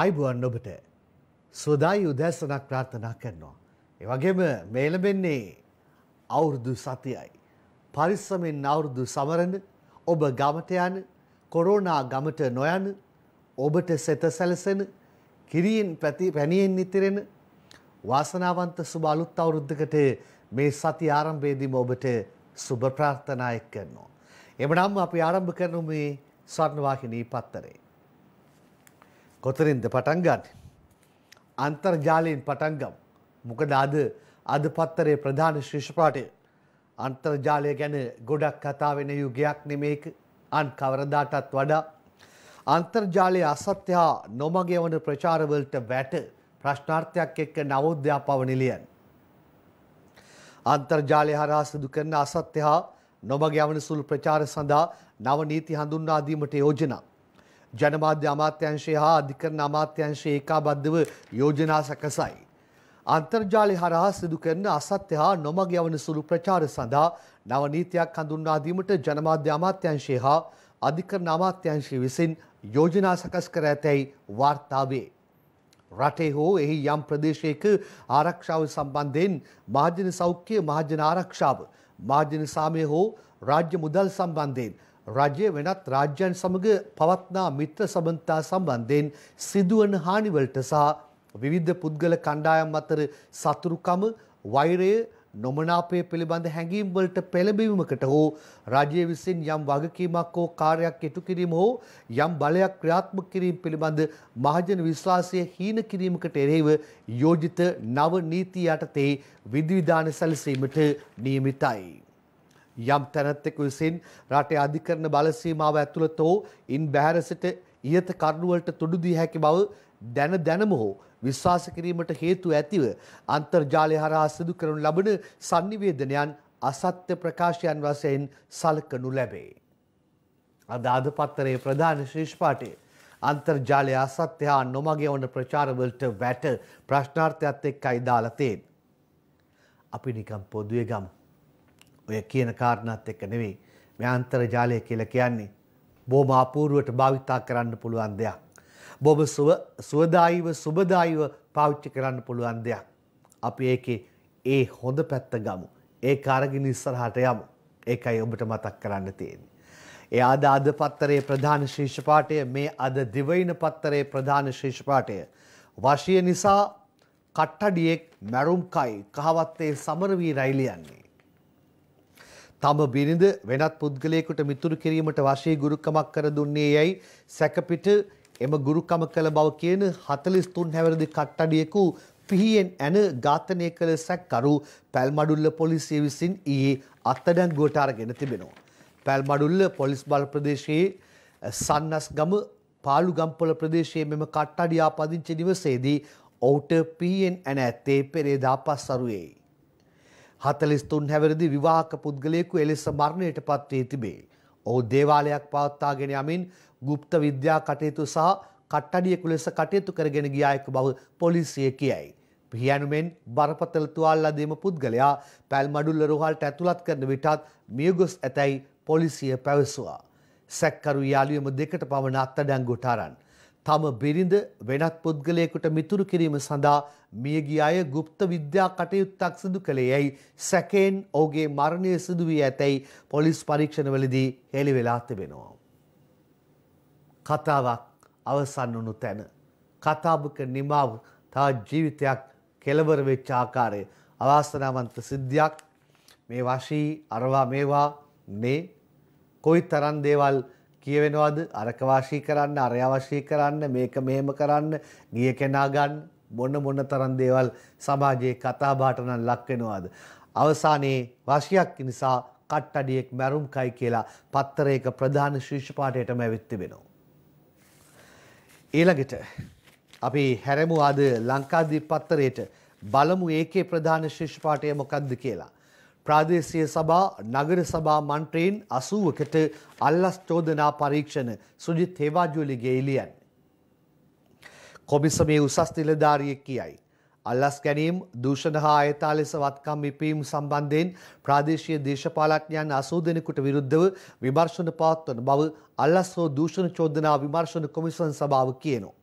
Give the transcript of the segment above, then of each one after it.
ආයිබුවන් ඔබට සෝදායි උදෑසනක් ප්‍රාර්ථනා කරනවා. ඒ වගේම මේලබෙන්නේ අවුරුදු සතියයි. පරිස්සමෙන් අවුරුදු සමරන ඔබ ගමට යන කොරෝනා ගමට නොයන ඔබට සෙත සැලසෙන කිරියෙන් පැති පැණියෙන් නිතිරෙන වාසනාවන්ත සුබ අලුත් අවුරුද්දකට මේ සති ආරම්භයේදීම ඔබට සුබ ප්‍රාර්ථනා එක්කනවා. එමනම් අපි ආරම්භ කරන මේ ස්වර්ණවාහිනී පත්තරේ කොතරින්ද පටන්ගන්න. අන්තර්ජාලයෙන් පටන්ගම් මොකද අද අද පත්තරේ ප්‍රධාන ශිෂ්පාටය අන්තර්ජාලය ගැන ගොඩක් කතාවෙන යුගයක් නෙමේක අන් කවරදාටත් වඩා. අන්තර්ජාලය අසත්‍ය හා නොමගේ වන ප්‍රචාරවලට වැට ප්‍රශ්නාර්ථයක් එක්ක නවෝද්‍යාපව නිලියන්. අන්තර්ජාලය හරා සිදු කරන අසත්‍ය හා නොමග යවන සුළු ප්‍රචාර සඳහා නව නීති හඳුන්වාදීමට යෝජනා. ජනමාධ්‍ය අමාත්‍යංශය හා අධිකරණ අමාත්‍යංශයේ ඒකාබද්ධව යෝජනා සකසයි. අන්තර්ජාලය හරහා සිදු කරන අසත්‍ය හා නොමග යවන සුළු ප්‍රචාර සඳහා නව නීතියක් හඳුන්වා දීමට ජනමාධ්‍ය අමාත්‍යංශය හා අධිකරණ අමාත්‍යංශය විසින් යෝජනා සකස් කර ඇතැයි වාර්තාවේ. රටේ හෝ එහි යම් ප්‍රදේශයක ආරක්ෂාව සම්බන්ධයෙන් මහජන සෞඛ්‍ය මහජන ආරක්ෂාව මහජන සාමය හෝ රාජ්‍ය මුදල් සම්බන්ධයෙන් රජය වෙනත් රාජ්‍යයන් සමග පවත්නා මිත්‍ර සබඳතා සම්බන්ධයෙන් සිදුවන හානිවලට සහ විවිධ පුද්ගල කණ්ඩායම් අතර සතුරුකම වෛරය නොමනාපය පිළිබඳ හැඟීම් වලට පෙළඹීමකට හෝ රජය විසින් යම් වගකීමක් හෝ කාර්යයක් ඉටු කිරීම හෝ යම් බලයක් ක්‍රියාත්මක කිරීම පිළිබඳ මහජන විශ්වාසය හීන කිරීමකට එරෙහිව යෝජිත නව නීති යටතේ විධිවිධාන සැලසීමට නියමිතයි. යම් තැනැත්තෙකු විසින් රටේ අධිකරණ බලසීමාව ඇතුළත හෝ ඉන් බැහැර සිට ඉහත කරුණුවලට තුඩු දී හැකි බව දැන දැනම හෝ විශ්වාස කිරීමට හේතු ඇතිව අන්තර්ජාලය හරහා සිදු කරනු ලබන sannivedanayan අසත්‍ය ප්‍රකාශයන් වශයෙන් සලකනු ලැබේ. අද අද පත්තරේ ප්‍රධාන ශීර්ෂ පාඨය අන්තර්ජාලය අසත්‍ය හා නොමගේ වන ප්‍රචාරවලට වැට ප්‍රශ්නාර්ථයත් එක්කයි දාලා තියෙන්නේ. අපි නිකම් පොදුවේ ගමු. ඔය කියන කාරණත් එක්ක නෙවෙයි මේ අන්තර්ජාලය කියලා කියන්නේ බොහොම අපූර්වට භාවිතා කරන්න පුළුවන් දෙයක්. බොහොම සුවදායිව සුබදායිව පාවිච්චි කරන්න පුළුවන් දෙයක්. අපි ඒකේ ඒ හොඳ පැත්ත ගමු. ඒක අරගෙන ඉස්සරහට යමු. ඒකයි ඔබට මතක් කරන්න තියෙන්නේ. ඒ ආද අද පත්තරේ ප්‍රධාන ශීර්ෂ පාඨය මේ අද දිවයින පත්තරේ ප්‍රධාන ශීර්ෂ පාඨය. වශිය නිසා කට්ටඩියෙක් මැරුම්කයි කහවත්තේ සමර වී රැයිලියන්නේ. තම බිරිඳ වෙනත් පුද්ගලයෙකුට මිතුරු කිරීමට වශී ගුරුකමක් කර දුන්නේ යැයි සැකපිට එම ගුරුකම කළ බව කියන 43 හැවිරිදි කට්ටඩියෙකු පිහියෙන් ඇන ඝාතනය කළ සැකකරු පැල්මඩුල්ල පොලිසිය විසින් ඊයේ අත්අඩංගුවට අරගෙන තිබෙනවා. පැල්මඩුල්ල පොලිස් බල ප්‍රදේශයේ සන්නස්ගම පාලුගම්පොළ ප්‍රදේශයේ මෙම කට්ටඩිය ආපදිංචි නිවසේදී ඔහුට පිහියෙන් ඇන ඇත්තේ පෙරේදා පස්වරුවේයි. 43 හැවිරිදි විවාහක පුද්ගලයෙකු එලෙස මරණයට පත් වී තිබේ. ඔහු දේවාලයක් පවත්වාගෙන යමින් গুপ্ত විද්‍යා කටයුතු සහ කට්ටඩියෙකු ලෙස කටයුතු කරගෙන ගියායක බව පොලිසිය කියයි. පියනුමෙන් බරපතල තුවාල්ලා දීම පුද්ගලයා පැල්මඩුල්ල රෝහලට ඇතුළත් කරන විටත් මියගොස් ඇතැයි පොලිසිය පැවසුවා. සැක්කරු යාළුවෙම දෙකට පමණ අත්අඩංගුවට අරන් තම බිරිඳ වෙනත් පුද්ගලයෙකුට මිතුරු කිරීම සඳහා මියගිය අය গুপ্ত විද්‍යා කටයුත්තක් සිදු කළේ යයි සැකෙන් ඔහුගේ මරණය සිදු වී ඇතැයි පොලිස් පරීක්ෂණවලදී හෙළි වෙලා තිබෙනවා. කතාවක් අවසන් වුණු තැන කතාබුක නිමාව තා ජීවිතයක් කෙලවර වෙච්ච ආකාරය අවාසනාවන්ත සිද්ධියක් මේ වශී අරවා මේවා මේ කොයි තරම් දේවල් කියවෙනවාද අරකවාශී කරන්න අරයවශී කරන්න මේක මෙහෙම කරන්න ගිය කෙනා ගන්න මොන මොන තරම් දේවල් සමාජයේ කතා බහට නම් ලක් වෙනවාද අවසානයේ වාසියක් නිසා කට්ටඩියෙක් මැරුම් කයි කියලා පත්තරයක ප්‍රධාන ශීර්ෂ පාඨයටම ඇවිත් තිබෙනවා ඊළඟට අපි හැරෙමු අද ලංකාද්වීප පත්තරේට බලමු ඒකේ ප්‍රධාන ශීර්ෂ පාඨය මොකක්ද කියලා ප්‍රාදේශීය සභා නගර සභා මන්ත්‍රීන් 80කට අල්ලස් චෝදනා පරීක්ෂණ සුජිත් හේවාජුලිගේ එළියන්නේ. කොමිසමේ උසස් නිලධාරියෙක් කියයි. අල්ලස් ගැනීම දූෂණ හා අයථා ලෙස වත්කම් විපීම් සම්බන්ධයෙන් ප්‍රාදේශීය දේශපාලඥයන් 80 දෙනෙකුට විරුද්ධව විමර්ශන පවත්වන බව අල්ලස් හෝ දූෂණ චෝදනා විමර්ශන කොමිසම් සභාව කියනවා.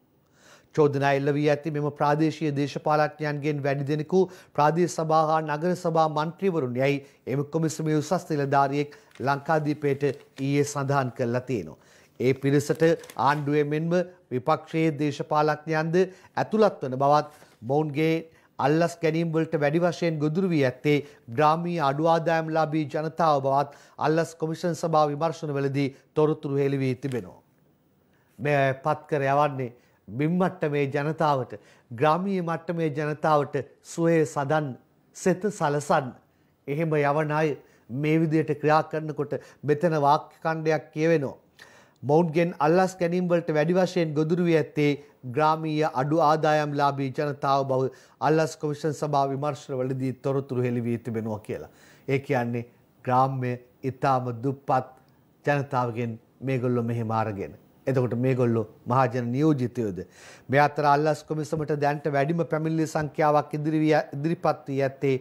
චෝදනා එල්ල වී ඇති මෙම ප්‍රාදේශීය දේශපාලඥයන්ගෙන් වැඩි දෙනෙකු ප්‍රාදේශ සභා හා නගර සභා මන්ත්‍රීවරුන් යයි එම කොමිසමේ උසස් නිලධාරියෙක් ලංකාදීපයට ඊයේ සඳහන් කරලා තියෙනවා. ඒ පිරිසට ආණ්ඩුවේ මෙන්ම විපක්ෂයේ දේශපාලඥයන්ද ඇතුළත් වන බවත් මොවුන්ගේ අල්ලස් ගැනීම් වලට වැඩි වශයෙන් ගොදුරු වී ඇත්තේ ග්‍රාමීය අඩු ආදායම්ලාභී ජනතාව බවත් අල්ලස් කොමිෂන් සභාව විමර්ශනවලදී තොරතුරු හෙළි වී තිබෙනවා. මේ පත් කර යවන්නේ බිම් මට්ටමේ ජනතාවට ග්‍රාමීය මට්ටමේ ජනතාවට සුවය සදන් සෙත සලසන් එහෙම යවන අය මේ විදියට ක්‍රියා කරනකොට මෙතන වාක්‍ය ඛණ්ඩයක් කියවෙනවා. මොවුන්ගෙන් අල්ලස් ගැනීම වලට වැඩි වශයෙන් ගොදුරු වී ඇත්තේ ග්‍රාමීය අඩු ආදායම්ලාභී ජනතාව බව අල්ලස් කොමිෂන් සභාව විමර්ශනවලදී තොරතුරු හෙළි වී තිබෙනවා කියලා. ඒ කියන්නේ ග්‍රාම්‍ය ඊටාම දුප්පත් ජනතාවගෙන් මේගොල්ලෝ මෙහෙම අරගෙන එතකොට මේගොල්ලෝ මහජන නියෝජිතයෝද. මේ අතර අල්ලස් කොමිසමට දැන්ට වැඩිම පැමිණිලි සංඛ්‍යාවක් ඉදිරිපත් වී ඇත්තේ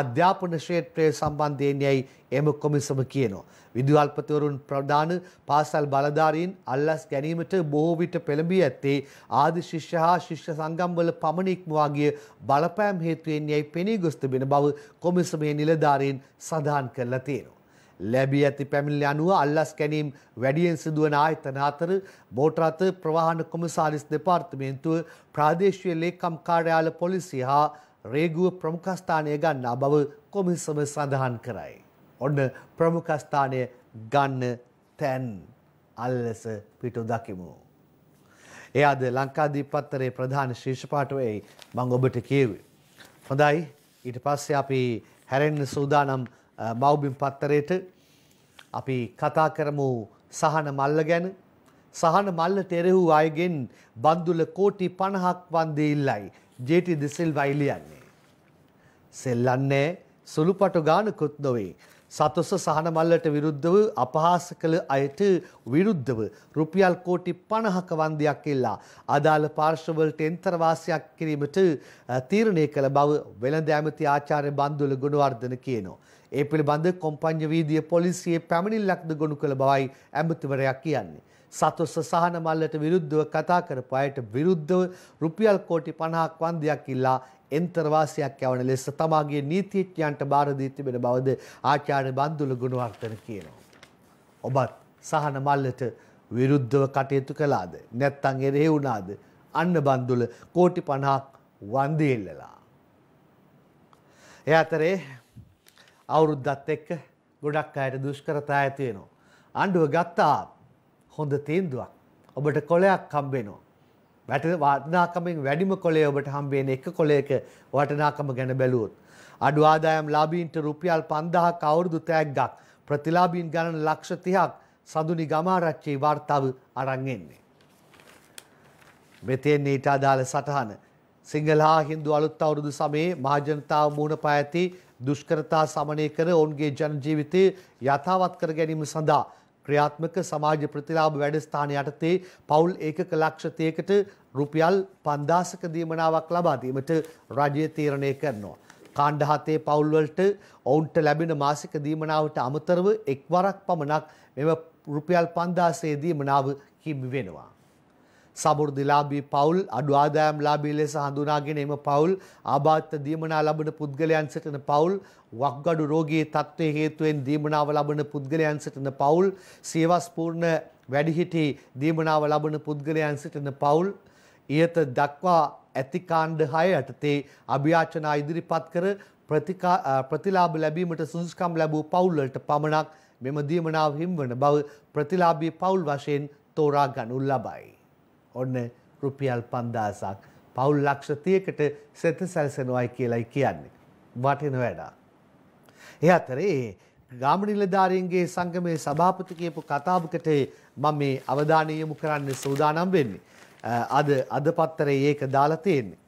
අධ්‍යාපන ක්ෂේත්‍රය සම්බන්ධයෙන් යයි එම කොමිසම කියනවා. විදුහල්පතිවරුන් ප්‍රධාන පාසල් බලධාරීන් අල්ලස් ගැනීමට බොහෝ විට පෙළඹී ඇත්තේ ආදි ශිෂ්‍ය හා ශිෂ්‍ය සංගම්වල පමණ ඉක්මවාගේ බලපෑම් හේතුවෙන් යයි පෙනී ගොස් තිබෙන බව කොමිසමේ නිලධාරීන් සඳහන් කරලා තියෙනවා. ලැබී ඇති පැමිණිලි අනුව අල්ලස් ගැනීම් වැඩියෙන් සිදුවන ආයතන අතර මෝටරත ප්‍රවාහන කොමසාරිස් දෙපාර්තමේන්තුව ප්‍රාදේශීය ලේකම් කාර්යාල පොලිසිය හා රේගුව ප්‍රමුඛස්ථානය ගන්නා බව කොමිසම සඳහන් කරයි. ඔන්න ප්‍රමුඛස්ථානය ගන්න තැන් අල්ලස පිටු දකිමු. එය අද ලංකාදී පත්තරේ ප්‍රධාන ශීෂපාටුවයි මං ඔබට කියවේ. හොඳයි ඊට පස්සේ අපි හැරෙන්න සූදානම් මවබිම් පත්තරයට අපි කතා කරමු සහන මල්ල ගැන සහන මල්ලට එරෙහූ අයගෙන් බන්දුල කෝටි පණහක් වන්දේ ඉල්ලයි ජේටි දෙසිල්වයි ලියන්නේ. සෙල්ලන්නේ සුළුපටු ගානකුත් නොවේ. සතුස සහන මල්ලට විරුද්ධව අපහාස කළ අයට විරුද්ධව රුපියල් කෝටි පණහක වන්දයක් ඉල්ලා අදාළ පාර්ශවලට එන්තරවාසයක් කිරීමට තීරණය කළ බව වෙළඳ ඇමති ආචාර්ය බන්දුල ගුණවර්ධන කියනවා. ඒ පිළිබඳ කොම්පඤ්ඤ වීදිය පොලිසියේ පැමිණිල්ලක්ද ගොනු කළ බවයි ඇමතිවරයා කියන්නේ. සතොස්ස සහන මල්ලට විරුද්ධව කතා කරපු අයට විරුද්ධව රුපියල් කෝටි 50ක් වන්දයක් ඉල්ලා එන්තරවාසියක් යවන ලෙස තමාගේ නීතිඥයන්ට බාර දී තිබෙන බවද ආචාර්ය බන්දුල ගුණවර්ධන කියනවා. ඔබත් සහන මල්ලට විරුද්ධව කටයුතු කළාද නැත්නම් එරෙහි වුණාද? අන්න බන්දුල කෝටි 50ක් වන්දි එල්ලලා. එයාතරේ අවුරුද්දත් එක්ක ගොඩක් අයට දුෂ්කරතා ඇති වෙනවා. ආණ්ඩුව ගත්තා හොඳ තීන්දුවක්. ඔබට කොලයක් හම්බෙනවා. වැට වටනාකමින් වැඩිම කොලේ ඔබට හම්බෙන එක කොලයක වටනාකම ගැන බැලුවොත්. අඩු ආදායම් ලාබීන්ට රුපියල් 5000ක අවුරුදු තෑග්ගක් ප්‍රතිලාබීන් ගණන ලක්ෂ 30ක් සඳුනි ගමාරච්චි වාර්තාව අරන් එන්නේ. මෙතෙන් ඊට අදාළ සටහන සිංහල හා හින්දු අලුත් අවුරුදු සමයේ මහජනතාව මුණ පා ඇති දුෂ්කරතා සමනය කර ඔවුන්ගේ ජන ජීවිතය යථාවත් කර ගැනීම සඳහා ක්‍රියාත්මක සමාජ ප්‍රතිලාභ වැඩස්ථාන යටතේ පවුල් ඒකක ලක්ෂතයකට රුපියල් 5000ක දීමනාවක් ලබා දීමට රජය තීරණය කරනවා. කාණ්ඩ හතේ පවුල්වලට ඔවුන්ට ලැබෙන මාසික දීමනාවට අමතරව එක්වරක් පමණක් මෙම රුපියල් 5000 දීමනාව හිමි වෙනවා. සමෘද්ධිලාභී පවුල් අඩු ආදායම්ලාභී ලෙස හඳුනාගෙන එම පවුල් ආබාධිත දීමනා ලබන පුද්ගලයන් සිටින පවුල් වක්ගඩු රෝගී තත්ත්වයේ හේතුවෙන් දීමනාව ලබන පුද්ගලයන් සිටින පවුල් සේවස් පූර්ණ වැඩිහිටි දීමනාව ලබන පුද්ගලයන් සිටින පවුල් ඉහත දක්වා ඇති කාණ්ඩ 6 යටතේ අභියාචනා ඉදිරිපත් කර ප්‍රතිලාභ ලැබීමට සුදුසුකම් ලැබූ පවුල්වලට පමණක් මෙම දීමනාව හිම්වන බව ප්‍රතිලාභී පවුල් වශයෙන් තෝරා ගනු ලබයි. ඔන්න රුපියල් පන්දාසක් පවුල් ලක්ෂතියකට සෙත සැල්සෙනවායි කියලයි කියන්නේ. වටින වැඩා. එ අතරේ ගාමනිලධාරීන්ගේ සංගමය සභාපති කියපු කතාවකට මම මේ අවධානය යොමු කරන්න සූදානම් වෙන්නේ. අද අද පත්තරේ ඒක දාලා තියෙන්නේ.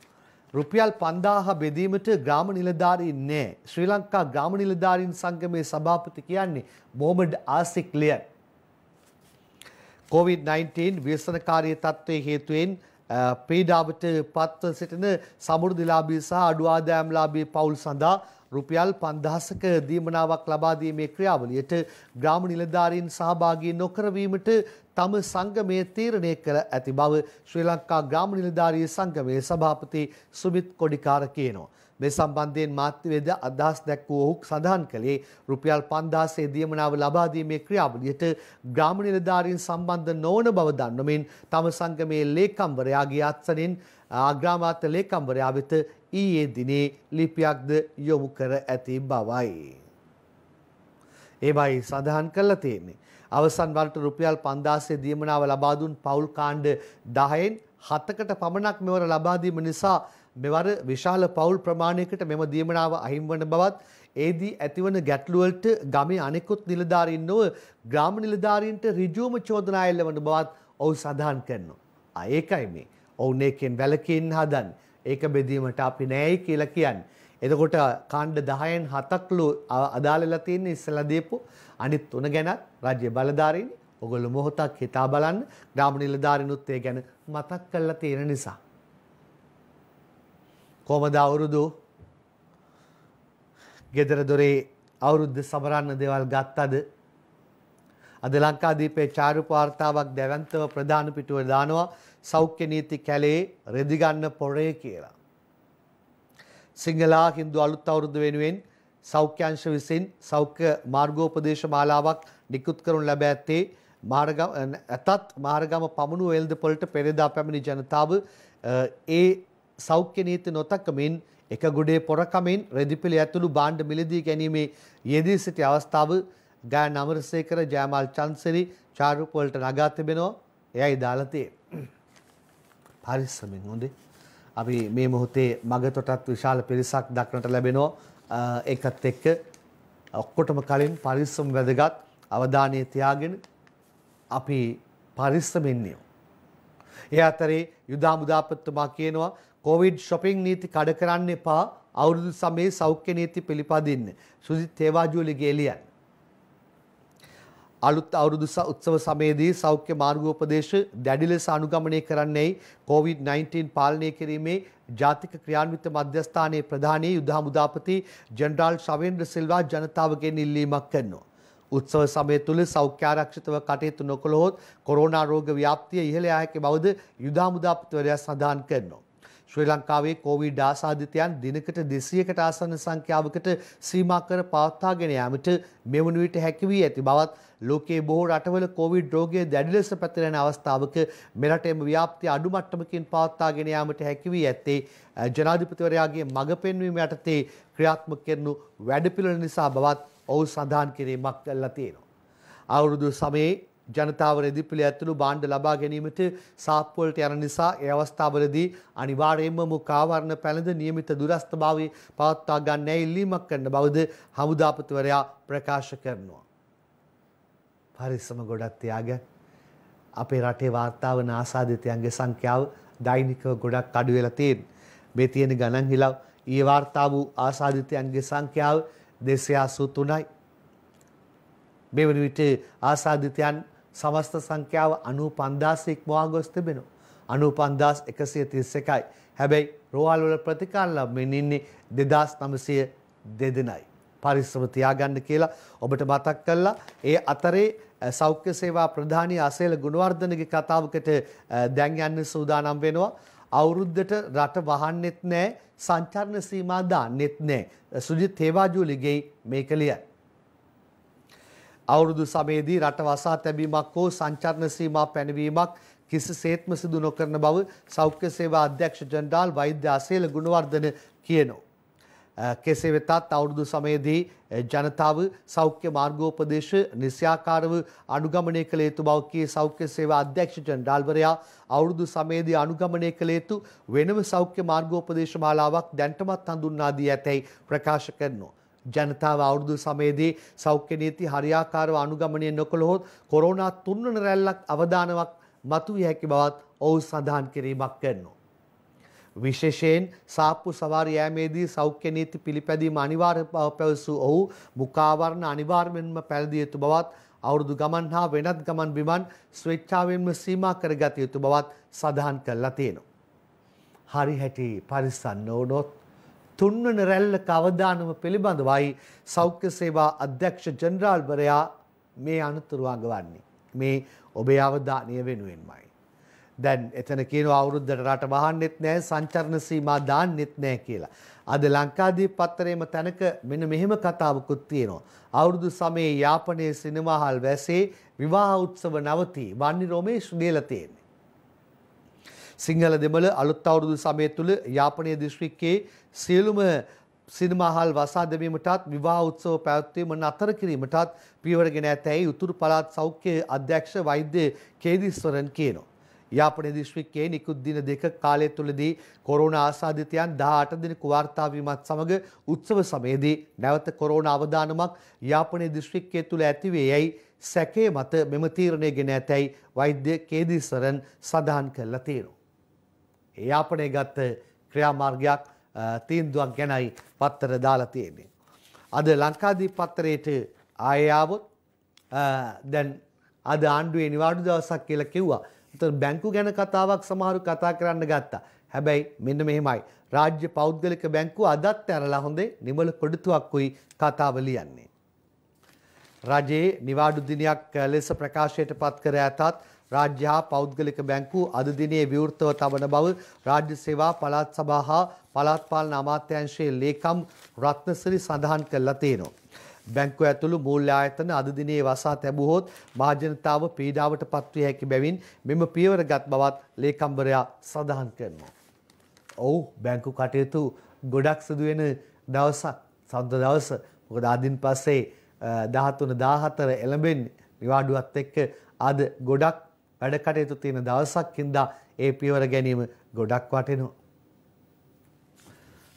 රුපියල් 5000 බෙදීමට ග්‍රාම නිලධාරීන් නෑ. ශ්‍රී ලංකා ග්‍රාම නිලධාරීන් සංගමේ සභාපති කියන්නේ මොහමඩ් ආසික් ලියන්. COVID-19 ව්‍යසනකාරී තත්ත්වයේ හේතුවෙන් පීඩාවට පත්ව සිටින සමෘද්ධිලාභී සහ අඩුආදායම්ලාභී පවුල් සඳහා රුපියල් 5000ක දීමනාවක් ලබා දීමේ ක්‍රියාවලියට ග්‍රාම නිලධාරීන් සහභාගී නොකර වීමට තම සංගමය තීරණය කර ඇති බව ශ්‍රී ලංකා ග්‍රාම නිලධාරී සංගමයේ සභාපති සුමිත් කොඩිකාර කියනවා. මේ සම්බන්ධයෙන් මාත්‍යවේද අදහස් දැක්වූ ඔහු සඳහන් කළේ රුපියල් 5000 දියමනාව ලබා දීමේ ක්‍රියාවලියට ග්‍රාම නිලධාරීන් සම්බන්ධ නොවන බව දන්වමින් තම සංගමේ ලේකම්වරයාගේ අත්සනින් ආග්‍රාමාත්‍ය ලේකම්වරයා වෙත ඊයේ දිනේ ලිපියක්ද යොමු කර ඇති බවයි. ඒවයි සඳහන් කරලා තියෙන්නේ. අවසන් වරට රුපියල් 5000 දීමනාව ලබා දුන් පවුල් කාණ්ඩ 10න් හතකට පමණක් මෙවර ලබා දීම නිසා මෙවර විශාල පවුල් ප්‍රමාණයකට මෙම දියමනාව අහිමි වන බවත් ඒදී ඇතිවන ගැටලුවලට ගමේ අනෙකුත් නිලධාරීන් නොව ග්‍රාම නිලධාරීන්ට ඍජුවම චෝදනා එල්ලවන බවත් ඔහු සඳහන් කරනවා. ආ ඒකයි මේ. ඔවුන් ඒකෙන් වැළකීන් හදන. ඒක බෙදීමට අපි නෑයි කියලා කියන්නේ. එතකොට කාණ්ඩ 10න් 7ක්ලු අදාළලා තියෙන ඉස්සලා දීපු අනිත් තුන ගැන රාජ්‍ය බලධාරීන් ඔගොල්ලෝ මොහොතක් හිතා බලන්න ග්‍රාම නිලධාරීනුත් ඒ ගැන මතක් කරලා තියෙන නිසා කොමද අවුරුදු ගෙදර දොරේ අවුරුද්ධ සමරන්න දේවල් ගත්තද අද ලංකාදීපේ චාරු වාර්තාවක් දැවන්තව ප්‍රධාන පිටුව දානවා සෞඛ්‍ය නීති කැලේ රෙදිගන්න පොරේ කියලා. සිංහලා හින්දු අලුත් අවුරුද්ද වෙනුවෙන් සෞඛ්‍යංශ විසින් සෞඛ්‍ය මාර්ගෝපදේශ මාලාවක් නිකුත් කරනු ලැබ ඇත්තේ මාර්ග ඇතත් මාර්ගම පමුණු වෙල්ද පොලට පෙරදා පැමිණි ජනතාව ඒ සෞඛ්‍ය නීති නොතකමින් එක ගොඩේ පොරකමින් රෙදිපිල ඇතුළු බාණ්ඩ මිලදී ගැනීමේ යෙදී සිටි අවස්ථාව ගායන අමරසේකර ජයමල් චන්සරි චාරුප වලට නගා තිබෙනවා. එයයි දාලා තියෙන්නේ. පරිස්සමෙන් හොඳේ. අපි මේ මොහොතේ මගතොටත් විශාල පිරිසක් දක්නට ලැබෙනවා. ඒකත් එක්ක ඔක්කොටම කලින් පරිස්සම වැදගත් අවධානය තියාගෙන අපි පරිස්සමෙන් ඉන්නේ. ඒ අතරේ යුදා මුදාපත්තුමා කියනවා කොවිඩ් ෂොපින් නීති කඩ කරන්න එපා අවුරුදු සමයේ සෞඛ්‍ය නීති පිළිපදින්න. සුජිත් හේවාජුවලිගේ එළියන්. අලුත් අවුරුදු උත්සව සමයේදී සෞඛ්‍ය මාර්ගෝපදේශ දැඩි ලෙස අනුගමනය කරන්නේ COVID-19 පාලනය කිරීමේ ජාතික ක්‍රියාන්විත මධ්‍යස්ථානයේ ප්‍රධානී යුද හමුදාපති ජෙනරාල් ශවේන්ද්‍ර සිල්වා ජනතාවගෙන් ඉල්ලීමක් කරනවා. උත්සව සමය තුළ සෞඛ්‍ය ආරක්ෂිතව කටයුතු නොකළහොත් කොරෝනා රෝග ව්‍යාප්තිය ඉහළ යා හැකි බවද යුද හමුදාපතිවරයා සඳහන් කරනවා. ශ්‍රී ලංකාවේ කොවිඩ් ආසාදිතයන් දිනකට 200කට ආසන්න සංඛ්‍යාවකට සීමා කර පවත්වාගෙන යාමට මෙවන විට හැකි වී ඇති බවත් ලෝකයේ බොහෝ රටවල කොවිඩ් රෝගය දැඩි ලෙස පැතිරෙන අවස්ථාවක මෙරටේම ව්‍යාප්තිය අඩු මට්ටමකින් පවත්වාගෙන යාමට හැකි වී ඇත්තේ ජනාධිපතිවරයාගේ මඟ පෙන්වීම යටතේ ක්‍රියාත්මක කරනු වැඩපිළිවෙළ නිසා බවත් ඔහු සඳහන් කිරීමක් කළා තියෙනවා. අවුරුදු සමයේ ජනතාව රෙදිපිලි ඇතුළු බාණ්ඩ ලබා ගැනීමට සාප්පුවලට යන නිසා ඒ අවස්ථාවලදී අනිවාර්යයෙන්ම මුඛාවරණ පැළඳ නියමිත දුරස්ථභාවය පවත්වා ගන්න ඉල්ලීමක් කරන බවද හමුදාපතිවරයා ප්‍රකාශ කරනවා. පරිස්සම ගොඩක් තියාගන්න. අපේ රටේ වාර්තාව නාසාධිතයන්ගේ සංඛ්‍යාව දෛනිකව ගොඩක් අඩු වෙලා තියෙන. මේ තියෙන ගණන් හිලව් ඊ වාර්තා වූ ආසාධිතයන්ගේ සංඛ්‍යාව 283යි. මේ වන විට ආසාධිතයන් සමස්ත සංඛ්‍යාව 95000 ඉක්මවා ගොස් තිබෙනවා. 95131යි. හැබැයි රෝහල් වල ප්‍රතිකාර ලැබෙමින් ඉන්නේ 2902 දෙනයි. පරිස්සම තියාගන්න කියලා ඔබට මතක් කළා. ඒ අතරේ සෞඛ්‍ය සේවා ප්‍රධානී අසේල ගුණවර්ධනගේ කතාවකට දැන් යන්න සූදානම් වෙනවා. අවුරුද්දට රට වහන්නෙත් නෑ සංචරණ සීමා දාන්නෙත් නෑ. සුජිත් තේවාජූලිගේ මේක ලියයි. අවුරුදු සමයේදී රට වසා තැබීමක් හෝ සංචරණ සීමා පැනවීමක් කිසිසේත්ම සිදු නොකරන බව සෞඛ්‍ය සේවා අධ්‍යක්ෂ ජනරාල් වෛද්‍ය අසේල ගුණවර්ධන කියනවා. කෙසේ වෙතත් අවුරුදු සමයේදී ජනතාව සෞඛ්‍ය මාර්ගෝපදේශ නිසියාකාරව අනුගමනය කළ යුතු බව කී සෞඛ්‍ය සේවා අධ්‍යක්ෂ ජනරාල්වරයා අවුරුදු සමයේදී අනුගමනය කළ යුතු වෙනම සෞඛ්‍ය මාර්ගෝපදේශ මාලාවක් දැන්ටමත් හඳුන්වා දී ඇතැයි ප්‍රකාශ කරනවා. ජනතාව අවුරුදු සමයේදී සෞඛ්‍ය නීති හරියාකාරව අනුගමනය නොකළහොත් කොරෝනා තුන්වන රැල්ලක් අවදානමක් මතුවිය හැකි බවත් ඔහු සඳහන් කිරීමක් කරනවා. විශේෂයෙන් සාප්පු සවාරි යෑමේදී සෞඛ්‍ය නීති පිළිපැදීම අනිවාර්ය බව පැවසූ ඔහු මුඛාවරණ අනිවාර්යයෙන්ම පැළදිය යුතු බවත් අවුරුදු ගමන් හා වෙනත් ගමන් බිමන් ස්වේච්ඡාවෙන්ම සීමා කරගත යුතු බවත් සඳහන් කරලා තියෙනවා. හරි හැටි පරිස්සම් නොවුනොත් තුන්වන රැල්ල කවදානම පිළිබඳවයි සෞඛ්‍ය සේවා අධ්‍යක්ෂ ජනරාල්වරයා මේ අනතුරු අඟවන්නේ. මේ ඔබේ අවධානය වෙනුවෙන්මයි. දැන් එතන කියන අවුරුද්දට රට වහන්නෙත් නෑ සංචරණ සීමා දාන්නෙත් නෑ කියලා. අද ලංකාදීප පත්තරේම තැනක මෙන්න මෙහෙම කතාවකුත් තියෙනවා. අවුරුදු සමයේ යාපනයේ සිනමාහල් වැසේ විවාහ උත්සව නවතී වන්නි රොමේෂ් දේලා තියෙන. සිංහල දෙමළ අලුත් අවුරුදු සමය තුළ යාපනය දිශ්‍රික්කේ සියලුම සිනමහල් වසා දැමීමටත් විවාහ උත්සව පැවැත්වීම නතර කිරීමටත් පියවරගෙන ඇතැයි උතුරු පළාත් සෞඛ්‍ය අධ්‍යක්ෂ වෛද්‍ය කේදිස්වරන් කියනවා. යාපනය දිශ්වික්කයේ නිකුත් දින දෙක කාලය තුළදී කොරෝනා ආසාධිතයන් 18 දිනක වාර්තා වීමත් සමග උත්සව සමයේදී නැවත කොරෝනා අවදානමක් යාපනය දිශ්වික්කයේ තුල ඇතිවේ යයි සැකයේ මත මෙම තීරණය ගෙන ඇතැයි වෛද්‍ය කේදිස්වරන් සඳහන් කළා තියෙනවා. යාපනය ගත්ත ක්‍රියාමාර්ගයක් තීන්දුවක් ගැනයි පත්තර දාලා තියෙන්නේ. අද ලංකාදී පත්තරයට ආයාවොත් දැන් අද ආණ්ඩුවේ නිවාඩු දවසක් කියලා කිව්වා. ඒතර බැංකු ගැන කතාවක් සමහරු කතා කරන්න ගත්තා. හැබැයි මෙන්න මෙහෙමයි. රාජ්‍ය පෞද්ගලික බැංකුව අදත් ඇරලා හොඳේ නිමල කොටුවක්කුයි කතාව ලියන්නේ. රජයේ නිවාඩු දිනයක් ලෙස ප්‍රකාශයට පත් කර ඇතත් රාජ්‍ය හා පෞද්ගලික බැංකු අද දිනේ විවෘතව තබන බව රාජ්‍ය සේවා පළාත් සභා හා පළාත් පාලන අමාත්‍යාංශයේ ලේකම් රත්නසිරි සඳහන් කළා තියෙනවා. බැංකුව ඇතුළු මූල්‍ය ආයතන අද දිනේ වසා තැබුවොත් මහජනතාව පීඩාවට පත්විය හැකි බැවින් මෙම පියවර ගත් බවත් ලේකම්වරයා සඳහන් කරනවා. ඔව් බැංකු කටයුතු ගොඩක් සිදු වෙන දවසක් සඳ දවස. මොකද අදින් පස්සේ 13 14 එළඹෙන්නේ විවාඩුවත් එක්ක අද ගොඩක් වැඩ කටයුතු තියෙන දවසක් හින්දා ඒ පියවර ගැනීම ගොඩක් වටිනවා.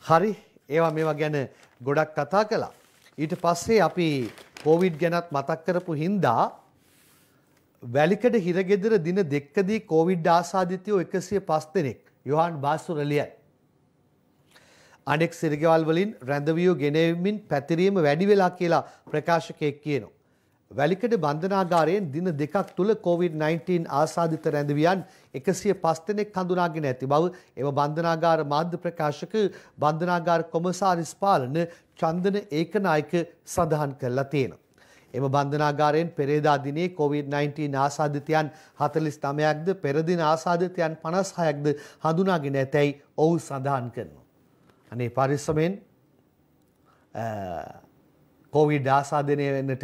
හරි ඒවා මේවා ගැන ගොඩක් කතා කළා. ඊට පස්සේ අපි කෝවිඩ් ගැනත් මතක් කරපු හින්දා වැලිකඩ හිරගෙදර දින දෙකදී කෝවිඩ් ආසාධිතයෝ 105 දෙනෙක් යොහාන් බාස්තුර ලියයි. අනෙක් සිරගෙවල් වලින් රැඳවියෝ ගෙනෙමින් පැතිරීම වැඩි වෙලා කියලා ප්‍රකාශකයෙක් කියනවා. වැලිකඩ බන්ධනාගාරයෙන් දින දෙකක් තුළ COVID-19 ආසාධිත රැඳවියන් 105 දෙනෙක් හඳුනාගෙන ඇති බව එම බන්ධනාගාර මාධ්‍ය ප්‍රකාශක බන්ධනාගාර කොමසාරිස් පාලන චන්දන ඒකනායක සඳහන් කරලා තියෙනවා. එම බන්ධනාගාරයෙන් පෙරේදා දිනේ COVID-19 ආසාධිතයන් 49ක්ද පෙරදින ආසාධිතයන් 56ක්ද හඳුනාගෙන ඇතැයි ඔහු සඳහන් කරනවා. අනේ පරිස්සමෙන් කොවිඩ් ආසාදනය වෙන්නට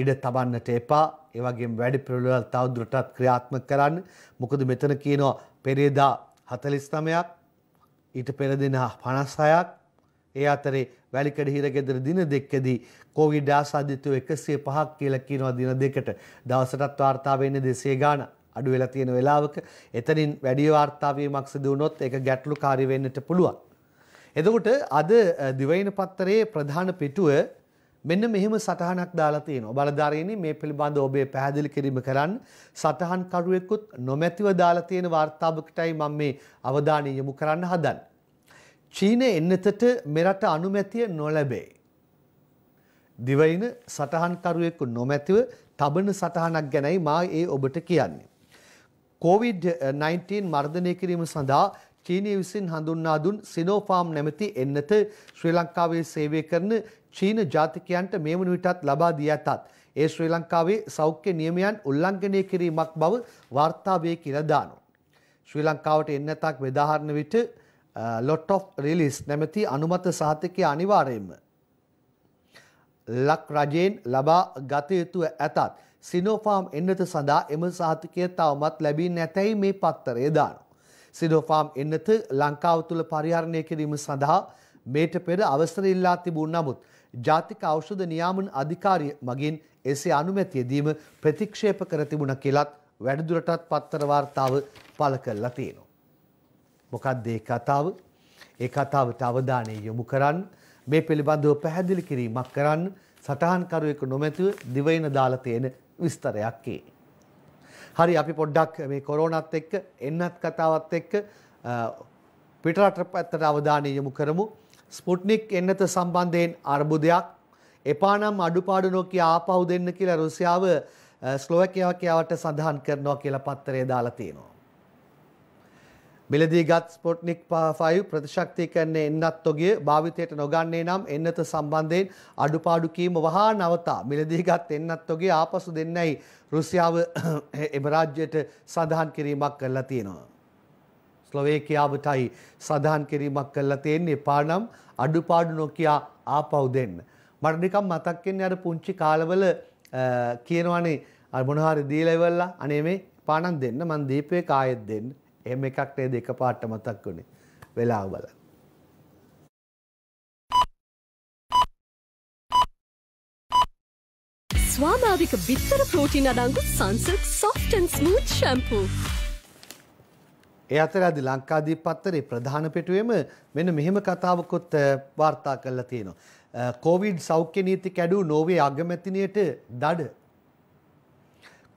ඉඩ තබන්නට එපා ඒවගේ වැඩි පිළිවෙලවල් තවදුරටත් ක්‍රියාත්මක කරන්න. මොකද මෙතන කියනවා පෙරේදා 49ක් ඊට පෙර දින 56ක් ඒ අතරේ වැලිකඩ හිරගෙදර දින දෙකදී කොවිඩ් ආසාදිතයෝ 105ක් කියලා කියනවා දින දෙකට. දවසටත් වාර්තා වෙන්නේ 200 ගාණක්. අඩු වෙලා තියෙන වෙලාවක එතනින් වැඩි වාර්තා වීමක් සිදු වුණොත් ඒක ගැටලුකාරී වෙන්නට පුළුවන්. එතකොට අද දිවයින පත්තරයේ ප්‍රධාන පිටුව මෙන්න මෙහෙම සටහනක් දාලා තියෙනවා. බලධාරීනි මේ පිළිබඳ ඔබේ පැහැදිලි කිරීම කරන්න සටහන් කරුවෙකුත් නොමැතිව දාලා තියෙන වර්තාවකටයි මම මේ අවධානය යොමු කරන්න හදන්නේ. චීන එන්නතට මෙරට අනුමැතිය නොලැබේ. දිවයින සටහන් කරුවෙකු නොමැතිව තබන සටහනක් ගැනයි මා ඒ ඔබට කියන්නේ. COVID-19 මර්ධනය කිරීම සඳහා චීනය විසින් හඳුන්වා දුන් සිනෝෆාම් නැමැති එන්නත ශ්‍රී ලංකාවේ සේවය කරන චීන ජාතිකයන්ට මේ වන විටත් ලබා දී ඇතත් ඒ ශ්‍රී ලංකාවේ සෞඛ්‍ය නියමයන් උල්ලංඝනය කිරීමක් බව වාර්තා වේ කියලා දානවා. ශ්‍රී ලංකාවට එන්නතක් උදාහරණ විට lot of release නැමැති අනුමත සහතිකය අනිවාර්යයෙන්ම ලක් රජයෙන් ලබා ගත යුතුව ඇතත් සිනෝෆාම් එන්නත සඳහා එම සහතිකය තවමත් ලැබී නැතැයි මේ පත්තරය දානවා. සිනෝෆාම් එන්නත ලංකාව තුළ පරිහරණය කිරීම සඳහා මේට පෙර අවසර ඉල්ලා තිබුණ නමුත් ජාතික ඖෂධ නියාමන අධිකාරිය මගින් එසේ අනුමැතියදීම ප්‍රතික්ෂේප කර තිබුණ කියලත් වැඩිදුරටත් පත්තර වාර්තාව පළ කරලා තියෙනවා. මොකක්ද ඒ කතාව? ඒ කතාවට අවධානය යොමු කරන්න මේ පිළිබඳව පැහැදිලි කිරීමක් කරන්න සටහන්කරුවෙකු නොමැතිව දිවයින දාලා තියෙන විස්තරයක් ඒ. හරි අපි පොඩ්ඩක් මේ කොරෝනත් එක්ක එන්නත් කතාවත් එක්ක පිටරට පැත්තට අවධානය යොමු කරමු. ස්පුට්නික් එන්නත සම්බන්ධයෙන් අර්බුදයක් එපානම් අඩුපාඩු නොකිය ආපහු දෙන්න කියලා රුසියාව ස්ලෝවැකියාව කියවට සඳහන් කරනවා කියලා පත්තරේ දාලා තියෙනවා. මිලදීගත් ස්පොට්නික් 5 ප්‍රතිශක්තිකරණය එන්නත් තොගිය භාවිතයට නොගන්නේ නම් එන්නත සම්බන්ධයෙන් අඩුපාඩු කීම වහා නවතා මිලදීගත් එන්නත් තොගේ ආපසු දෙන්නයි රුසියාව එම රාජ්‍යයට සඳහන් කිරීමක් කරලා තියෙනවා. ස්ලොවේකියාවටයි සඳහන් කිරීමක් කරලා තියෙන්නේ පානම් අඩුපාඩු නොකියා ආපව් දෙන්න. මට නිකන් මතක් වෙන්නේ අර පුංචි කාලවල කියනවනේ අර මොනවා හරි දීලා ඉවරලා අනේ මේ පානම් දෙන්න මං දීපේ කායෙත් දෙන්න එහෙම එකක් නේද එකපාරට මතක් වුනේ. වෙලාව බලන්න. ස්වාභාවික බිත්තර ප්‍රෝටීන් අඩංගු Sunsilk soft and smooth shampoo. ඒ අතර අද ලංකාදීප පත්තරේ ප්‍රධාන පිටුවේම මෙන්න මෙහෙම කතාවකුත් වාර්තා කරලා තියෙනවා. කොවිඩ් සෞඛ්‍ය නීති කැඩූ නෝවේ අගමැතිනියට දඩ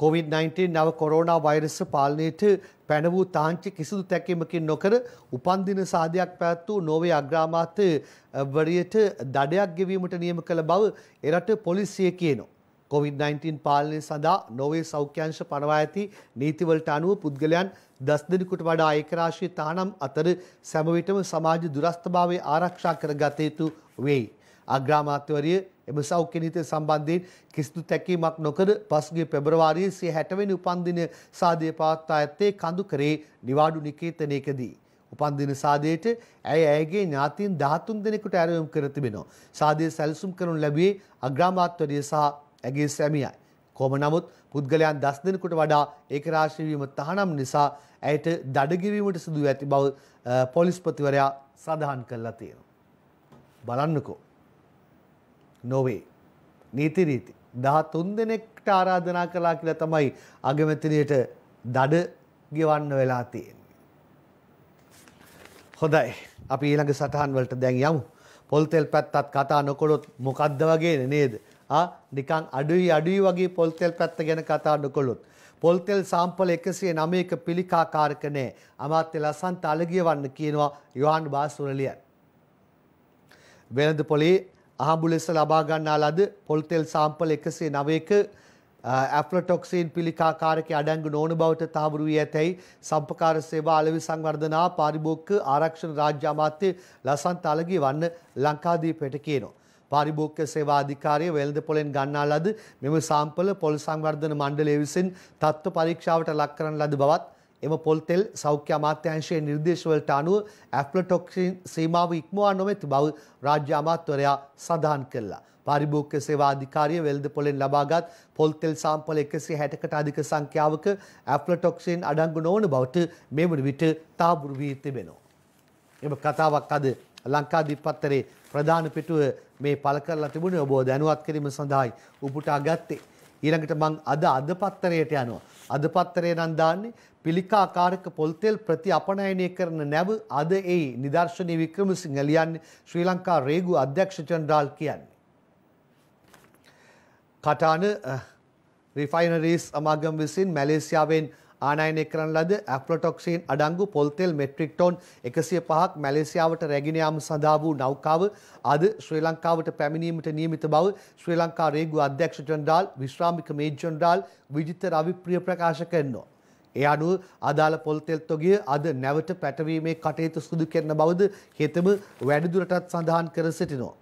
කොවිD-19 නව කොරෝනා වෛරස පාලනයට පැන වූ තාංචි කිසිදු තැකීමකින් නොකර උපන්දින සාදයක් පැවැත් වූ නෝවේ අග්‍රාමාත්‍ය වරියට දඩයක් ගෙවීමට නියම කළ බව එරට පොලිසිය කියනවා. කොවිD-19 පාලනය සඳහා නොවේ සෞඛ්‍යංශ පනවා ඇති නීතිවලට අනුව පුද්ගලයන් දස් දෙනෙකුට වඩා ඒකරාශී තහනම් අතර සැම විටම සමාජ දුරස්ථභාවය ආරක්ෂා කර ගත යුතු වෙයි. අග්‍රාමාත්‍යවරිය එම සෞඛ්‍ය නීතිය සම්බන්ධයෙන් කිසිදු තැකීමක් නොකර පසුගිය පෙබරවාරියේ සිය 60 වෙනි උපන්දින සාදය පවත්වා ඇත්තේ කඳුකරේ නිවාඩු නිකේතනයකදී. උපන්දින සාදයට ඇය ඇයගේ ඥාතීන් 13 දෙනෙකුට ඇරයුම් කර තිබෙනවා. සාදය සැලසුම් කරනු ලැබුවේ අග්‍රාමාත්වරිය සහ ඇගේ සැමියයි. කොහොම නමුත් පුද්ගලයන් 10 දෙනෙකුට වඩා ඒකරාශී වීම තහනම් නිසා ඇයට දඩ ගෙවීමට සිදු ඇති බව පොලිස්පතිවරයා සඳහන් කළා තියෙනවා. බලන්නකෝ නොවේ. නීති රීති. දහ තුන් දෙනෙක්ට ආරාධනා කලා කියලා තමයි අගමැතිනියට දඩ ගෙවන්න වෙලා තියෙන්නේ. හොඳයි. අපි ඊළඟ සටහන් වලට දැන් යමු. පොල්තෙල් පැත්තත් කතා නොකොළොත් මොකද්ද වගේ නේද? ආ නිකන් අඩුයි අඩුයි වගේ පොල්තෙල් පැත්ත ගැන කතා නොකොළොත්. පොල්තෙල් සාම්පල එකසේ නමයක පිළිකාකාරක නෑ අමාත්‍ය ලසන්ත අලගියවන්න කියනවා යොහන් බාස්වරලියන්. වෙළඳ පොලේ අහඹු ලෙස ලබා ගන්නා ලද පොල්තෙල් සාම්පල 109ක ඇෆ්ලොටොක්සින් පිළිකාකාරක අඩංගු නොවන බවට තහවුරු වී ඇතැයි සම්පකාර සේවා අලෙවි සංවර්ධනා පාරිභෝගික ආරක්ෂණ රාජ්‍ය අමාත්‍ය ලසන්ත අලගිය වන්න ලංකාදීපයට කියනවා. පාරිභෝගික සේවා අධිකාරිය වෙළඳපොලෙන් ගන්නා ලද මෙම සාම්පල පොල් සංවර්ධන මණ්ඩලය විසින් තත්ත්ව පරීක්ෂාවට ලක් කරන ලද බවත් එම පොල්තෙල් සෞඛ්‍ය අමාත්‍යංශයේ නිර්දේශවලට අනුව ඇෆ්ලටොක්සින් සීමාව ඉක්මවා නොමැති බව රාජ්‍ය අමාත්‍යවරයා සඳහන් කළා. පාරිභෝගික සේවා අධිකාරිය වෙල්දපොලෙන් ලබාගත් පොල්තෙල් සාම්පල 160කට අධික සංඛ්‍යාවක ඇෆ්ලටොක්සින් අඩංගු නොවන බවට මේ වන විට තාබුරු වී තිබෙනවා. එම කතාවක් අද ලංකාදීප් පත්තරේ ප්‍රධාන පිටුව මේ පළ කරලා තිබුණේ ඔබ දැනුවත් කිරීම සඳහායි උපුටා ගත්තේ. ඊළඟට මං අද අද පත්තරයට යනවා. අද පත්තරේ නම් දාන්නේ පිළිකාකාරක පොල්තෙල් ප්‍රතිඅපනයනය කරන නැව අද ඒ නිදර්ශනී වික්‍රමසිංහ ලියන්නේ ශ්‍රී ලංකා රේගු අධ්‍යක්ෂ ජනරාල් කියන්නේ. කටාන රිෆයිනරීස් අමාගම් විසින් මැලේසියාවෙන් ආනයනය කරන ලද ඇප්ලොටොක්සින් අඩංගු පොල්තෙල් මෙට්‍රික් ටොන් එකසිය පහක් මැලේසියාවට රැගෙන යාම සඳහා වූ නෞකාව අද ශ්‍රී ලංකාවට පැමිණීමට නියමිත බව ශ්‍රී ලංකා රේගු අධ්‍යක්ෂ ජනරාල් විශ්‍රාමික මේජ් ජනරාල් විජිත රවි ප්‍රිය ප්‍රකාශ කරනවා. ඒ අනුව අදාළ පොල් තෙල් තොගිය අද නැවත පැටවීමේ කටයුතු සිදු කරන බවද හෙතෙම වැඩිදුරටත් සඳහන් කර සිටිනවා.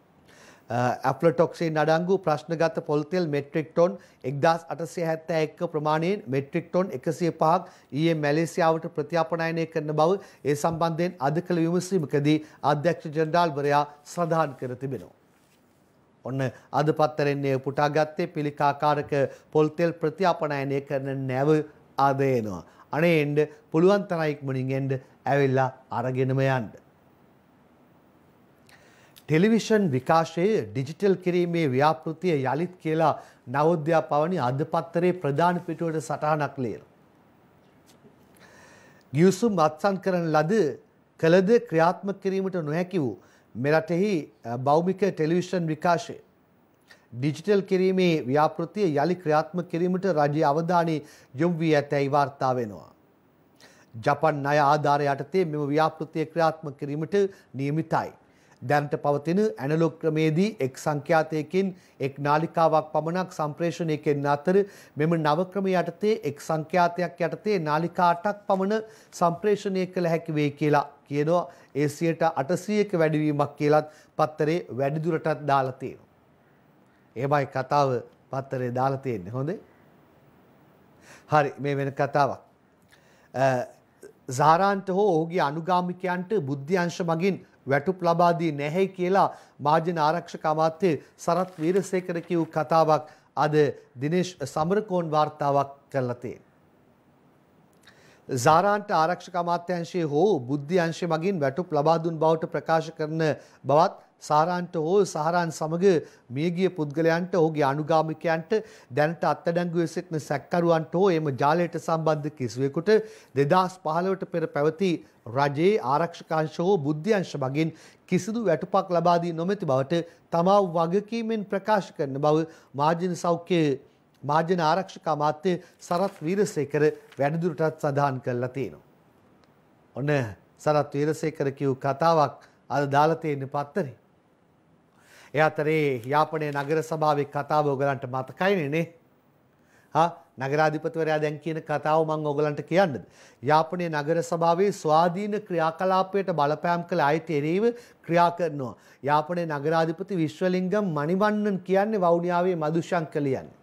ඇප්ලටොක්සින් අඩංගු ප්‍රශ්නගත පොල්තෙල් මෙට්‍රික් ටොන් 1871 ප්‍රමාණයෙන් මෙට්‍රික් ටොන් 105ක් ඊයේ මැලේසියාවට ප්‍රත්‍යාපනයනය කරන බව ඒ සම්බන්ධයෙන් අද කළ විමසීමකදී අධ්‍යක්ෂ ජෙනරාල්වරයා සඳහන් කර තිබෙනවා. ඔන්න අද පත්තරෙන්නේ පුටා ගත්තේ පිළිකාකාරක පොල්තෙල් ප්‍රත්‍යාපනයනය කරන නැව ආදයනවා. අනේ එන්ඩ පුළුවන් තරයික්මනින් එන්ඩ ඇවෙල්ලා අරගෙනම යන්ඩ. ටෙලිවිෂන් විකාශයේ ඩිජිටල් කිරීමේ ව්‍යාපෘතිය යළිත් කියලා නවෝද්‍යා පවනි අධපත්තරේ ප්‍රධාන පිටුවට සටහනක් ලේර. ගියසුම් අත්සන් කරන ලද කළද ක්‍රියාත්ම කිරීමට නොහැකි වූ මෙරටෙහි බෞමික ටෙලිවිෂන් විකාශය ඩිජිටල් කිරීමේ ව්‍යාපෘතිය යළි ක්‍රියාත්මක කිරීමට රජයේ අවධානය යොමු වී ඇතැයි වාර්තා වෙනවා. ජපන් ණය ආධාරය යටතේ මෙම ව්‍යාපෘතිය ක්‍රියාත්මක කිරීමට නියමිතයි. දැනට පවතින ඇනලොග් ක්‍රමේදී එක් සංඛ්‍යාතයකින් එක් නාලිකාවක් පමණක් සම්ප්‍රේෂණය කෙරෙන අතර මෙම නව ක්‍රම යටතේ එක් සංඛ්‍යාතයක් යටතේ නාලිකා 8ක් පමණ සම්ප්‍රේෂණය කළ හැකි වේ කියලා කියනවා. ඒ 800ක වැඩිවීමක් කියලත් පත්තරේ වැඩිදුරටත් දාලා තියෙනවා. එහෙමයි කතාව පත්තරේ දාලා තියෙන්නේ. හොඳේ. හරි මේ වෙන කතාවක්. සාරාන්ට හෝ ඔහුගේ අනුගාමිකයන්ට බුද්ධ්‍යංශ මගින් වැටුප් ලබා දී නැහැ කියලා මාජන ආරක්ෂක අමාත්‍ය සරත් වීරසේකර කියූ කතාවක් අද දිනේෂ් සමරකෝන් වාර්තාවක් කරලා තියෙනවා. සාරාන්ට ආරක්ෂක අමාත්‍යංශයේ හෝ බුද්ධ්‍යංශ මගින් වැටුප් ලබා දුන් බවට ප්‍රකාශ කරන බවත් සාරාන්ට හෝ සහරන් සමග මියගිය පුද්ගලයන්ට ඔහුගේ අනුගාමිකයන්ට දැනට අත්අඩංගුවේ සිටින සැකකරුවන්ට හෝ එම ජාලයට සම්බන්ධ කිසිවෙකුට 2015ට පෙර පැවති රජයේ ආරක්ෂකාංශ හෝ බුද්ධ්‍යංශ මගින් කිසිදු වැටුපක් ලබා දී නොමැති බවට තමා වගකීමෙන් ප්‍රකාශ කරන බව මාජින සෞඛ්‍ය මාජන ආරක්ෂක අමාත්‍ය සරත් වීරසේකර වැඩිදුරටත් සඳහන් කළා තියෙනවා. ඔන්න සරත් වීරසේකර කියූ කතාවක් අද දාලා තියෙන පත්තරේ. ඒ අතරේ යාපනයේ නගර සභාවේ කතාව ඔයගලන්ට මතකයිනේ නගරාධිපතිවරයා දැන් කියන කතාව මම ඔයගලන්ට කියන්නද යාපනයේ නගර සභාවේ ස්වාධීන ක්‍රියාකලාපයට බලපෑම් කළ අය තෙරීව ක්‍රියා කරනවා යාපනයේ නගරාධිපති විශ්වලිංගම් මණිවන්නන් කියන්නේ වවුනියාවේ මදුශංකලියන්නේ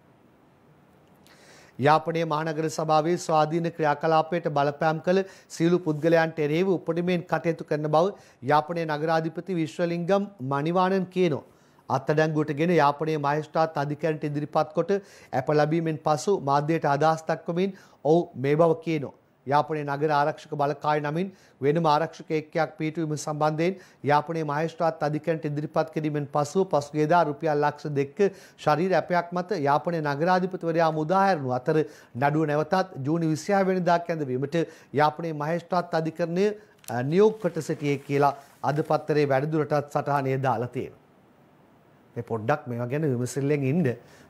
යාපනයේ මහනගර සභාවේ ස්වාධීන ක්‍රියාකලාපයට බලපෑම් කළ සියලු පුද්ගලයන්ට එරෙහිව උපරිමයෙන් කටයුතු කරන බව යාපනයේ නගරාධිපති විශ්වලිංගම් මණිවාණන් කියනවා. අත්අඩංගුවට ගෙන යාපනයේ මහේස්ත්‍රාත් අධිකරණයට ඉදිරිපත් කොට ඇප ලැබීමෙන් පසු මාධ්‍යයට අදහස් දක්වමින් ඔහු මේ බව කියනවා. යාපනයේ නගර ආරක්ෂක බලකාය නමින් වෙනම ආරක්ෂක ඒකකයක් පිහිටුවීම සම්බන්ධයෙන් යාපනයේ මහේස්ත්‍රාත් අධිකරණයට ඉදිරිපත් කිරීමෙන් පසු පසුගියදා රුපියල් ලක්ෂ දෙක ශරීර ඇපයක් මත යාපනයේ නගරාධිපතිවරයා මුදා හැරුණු අතර නඩුව නැවතත් ජූනි 26 වෙනිදා කැඳවීමට යාපනයේ මහේස්ත්‍රාත් අධිකරණය නියෝග කොට සිටියේ කියලා අද පත්තරේ වැඩිදුරටත් සටහනේ දාලා තියෙනවා. මේ පොඩ්ඩක් මේවා ගැන විමසිල්ලෙන් ඉන්න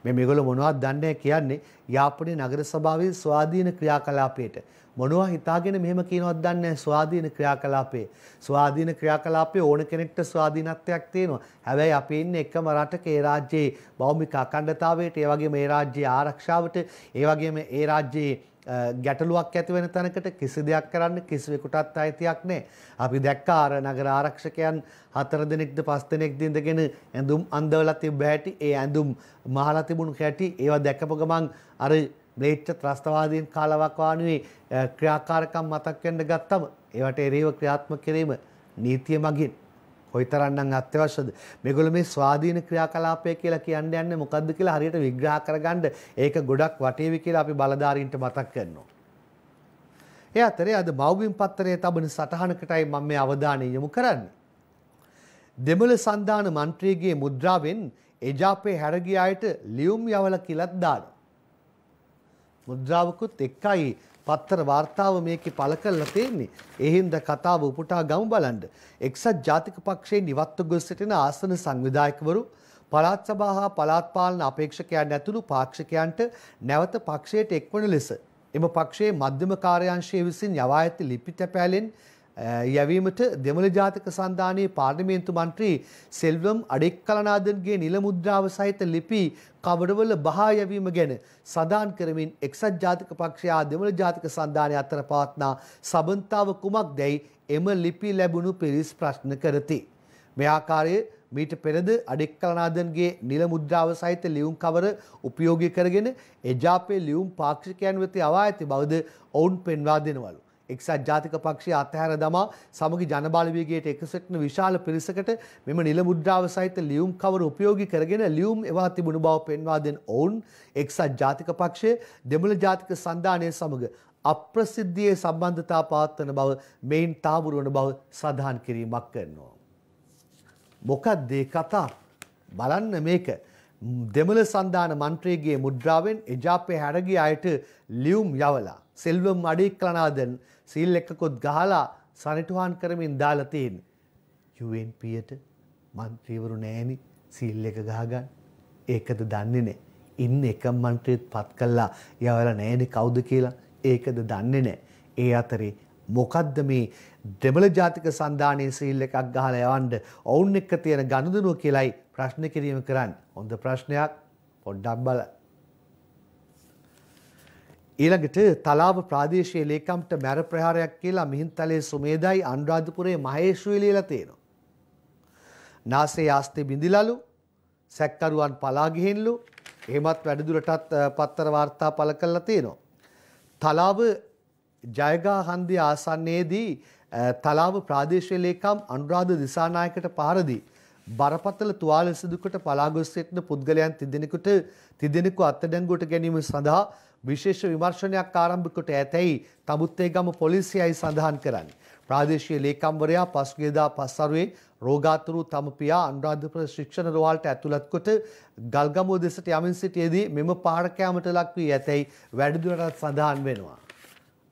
මේ මේගොල්ලෝ මොනවද දන්නේ කියන්නේ යාපනයේ නගර සභාවේ ස්වාධීන ක්‍රියාකලාපයේට මොනවා හිතාගෙන මෙහෙම කියනවද දන්නේ ස්වාධීන ක්‍රියාකලාපයේ ස්වාධීන ක්‍රියාකලාපයේ ඕන කෙනෙක්ට ස්වාධීනත්වයක් තියෙනවා හැබැයි අපි ඉන්නේ එකම රටක ඒ රාජ්‍යයේ භෞමික අඛණ්ඩතාවයට ඒ වගේම ඒ රාජ්‍යයේ ආරක්ෂාවට ඒ වගේම ඒ රාජ්‍යයේ ගැටලුවක් ඇති වෙන තැනකට කිසි දෙයක් කරන්න කිසිවෙකුටත් අයිතියක් නෑ. අපි දැක්කා අර නගර ආරක්ෂකයන් හතර දෙනෙක්ද පස් දෙනෙක්ද ඉඳගෙන ඇඳුම් අන්දවලා තිබ්බ හැටි, ඒ ඇඳුම් මහලා තිබුණු හැටි, ඒවා දැකපු ගමන් අර ම්ලේච්ඡ ත්‍රස්තවාදීන් කාලාවක් වානුවේ ක්‍රියාකාරකම් මතක් වෙන්න ගත්තම ඒවට එරෙහිව ක්‍රියාත්මක කිරීම නීතිය මගින් කොයිතරන්නම් අත්‍යවශ්‍යද මේගොල්ලෝ මේ ස්වාධීන ක්‍රියාකලාපය කියලා කියන්න යන්නේ මොකද්ද කියලා හරියට විග්‍රහ කරගන්න ඒක ගොඩක් වටේවි කියලා අපි බලධාරීන්ට මතක් කරනවා ඒ අතරේ අද මව්බිම් පත්තරයේ තබන සටහනකටයි මම මේ අවධානය යොමු කරන්නේ දෙමළ සන්ධාන මන්ත්‍රීගේ මුද්‍රාවෙන් එජාපේ හැරගිය අයට ලියුම් යවල කිලත් දාන මුද්‍රාවකුත් එක්කයි පත්තර වාර්තාව මේකේ පළ කරලා තියෙන්නේ. ඒ හින්දා කතාව උපුටා ගමු බලන්න. එක්සත් ජාතික පක්ෂයේ නිවත්ව ගොස් සිටින ආසන සංවිධායකවරු පළාත් සභා හා පළාත් පාලන අපේක්ෂකයන් ඇතුළු පාක්ෂිකයන්ට නැවත පක්ෂයට එක්වන ලෙස එම පක්ෂයේ මධ්‍යම කාර්යාංශයේ විසින් යවා ඇති ලිපි තැපෑලෙන් යැවීමට දෙමළ ජාතික සන්ධානයේ පාර්ලිමේන්තු මන්ත්‍රී සෙල්වම් අඩෙක්කලනාදන්ගේ නිල මුද්‍රාව සහිත ලිපි කවරවල බහා යැවීම ගැන සඳහන් කරමින් එක්සත් ජාතික පක්ෂය දෙමළ ජාතික සන්ධානය අතර පවත්නා සබන්තාව කුමක් දැයි එම ලිපි ලැබුණු පිරිස් ප්‍රශ්න කරති. මේ ආකාරයේ මීට පෙරද අඩෙක්කලනාදන්ගේ නිල මුද්‍රාව සහිත ලියුම් කවර උපයෝගී කරගෙන එජාපේ ලියුම් පාක්ෂිකයන් වෙත අවා ඇති බවද ඔවුන් පෙන්වා දෙනවලු. එක්සත් ජාතික පක්ෂය අත්හැර දමා සමගි ජනබලවේගයට එකසෙක්න විශාල පිරිසකට මෙම නිල මුද්‍රාව සහිත ලියුම් කවර උපයෝගී කරගෙන ලියුම් එවා තිබුණු බව පෙන්වා දෙන ඔවුන් එක්සත් ජාතික පක්ෂය දෙමළ ජාතික සන්ධානය සමග අප්‍රසිද්ධියේ සම්බන්ධතා පවත්වන බව මෙයින් තාබුරුවන බව සඳහන් කිරීමක් කරනවා. මොකක්ද ඒ කතා බලන්න මේක දෙමළ සන්ධාන මන්ත්‍රයේගේ මුද්‍රාවෙන් එජාපය හැරගිය අයට ලියුම් යවලා සෙල්වම් අඩෙක් කලනාදන් සිල් එකකුත් ගහලා සනිටුහන් කරමින් දාලා තියෙන. UNPට මන්ත්‍රීවරු නෑනි සිල් එක ගහගන්න. ඒකද දන්නේ නෑ. ඉන්න එක මන්ත්‍රීත් පත් කළා යවලා නෑනි කවුද කියලා ඒකද දන්නේ නෑ. ඒ අතරේ මොකද්ද මේ දෙමළ ජාතික සන්ධානයේ සීල් එකක් ගහලා යවන්න ඔවුන් එක්ක තියෙන ගනුදෙනුව කියලයි ප්‍රශ්න කිරීම කරන්නේ. හොඳ ප්‍රශ්නයක් පොඩ්ඩක් බලන්න. ඊළඟට තලාව ප්‍රාදේශයේ ලේකම්ට මැර ප්‍රහාරයක් කියලා මිහින්තලේ සුමේදයි අනුරාධපුරයේ මහේශ්වී ලියලා තියෙනවා. නාසේ ආස්තේ බිඳිලලු සැක්කරුවන් පලා ගිහින්ලු එහෙමත් වැඩිදුරටත් පත්තර වාර්තා පළ කරලා තියෙනවා. තලාව ජයගා හන්දිය ආසන්නයේදී තලාව ප්‍රාදේශීය ලේකම් අනුරාධ දිසානායකට පහරදී බරපතල තුවාල සිදුකට පලාගොස් සිටින පුද්ගලයන් තිදෙනෙකුට තිදෙනෙකු අත්අඩංගුවට ගැනීම සඳහා විශේෂ විමර්ශනයක් ආරම්භකොට ඇතැයි තමුත්තේගම පොලිසියයි සඳහන් කරන්නේ. ප්‍රාදේශීය ලේකම්වරයා පසුගියදා පස්වරුවේ රෝගාතුරු තම පියා අනුරාධපුර ශික්ෂණ රෝහලට ඇතුළත් කොට ගල්ගමුව දෙසට යමින් සිටියේදී මෙම පාරකෑමට ලක් වී ඇතැයි වැඩිදුරටත් සඳහන් වෙනවා.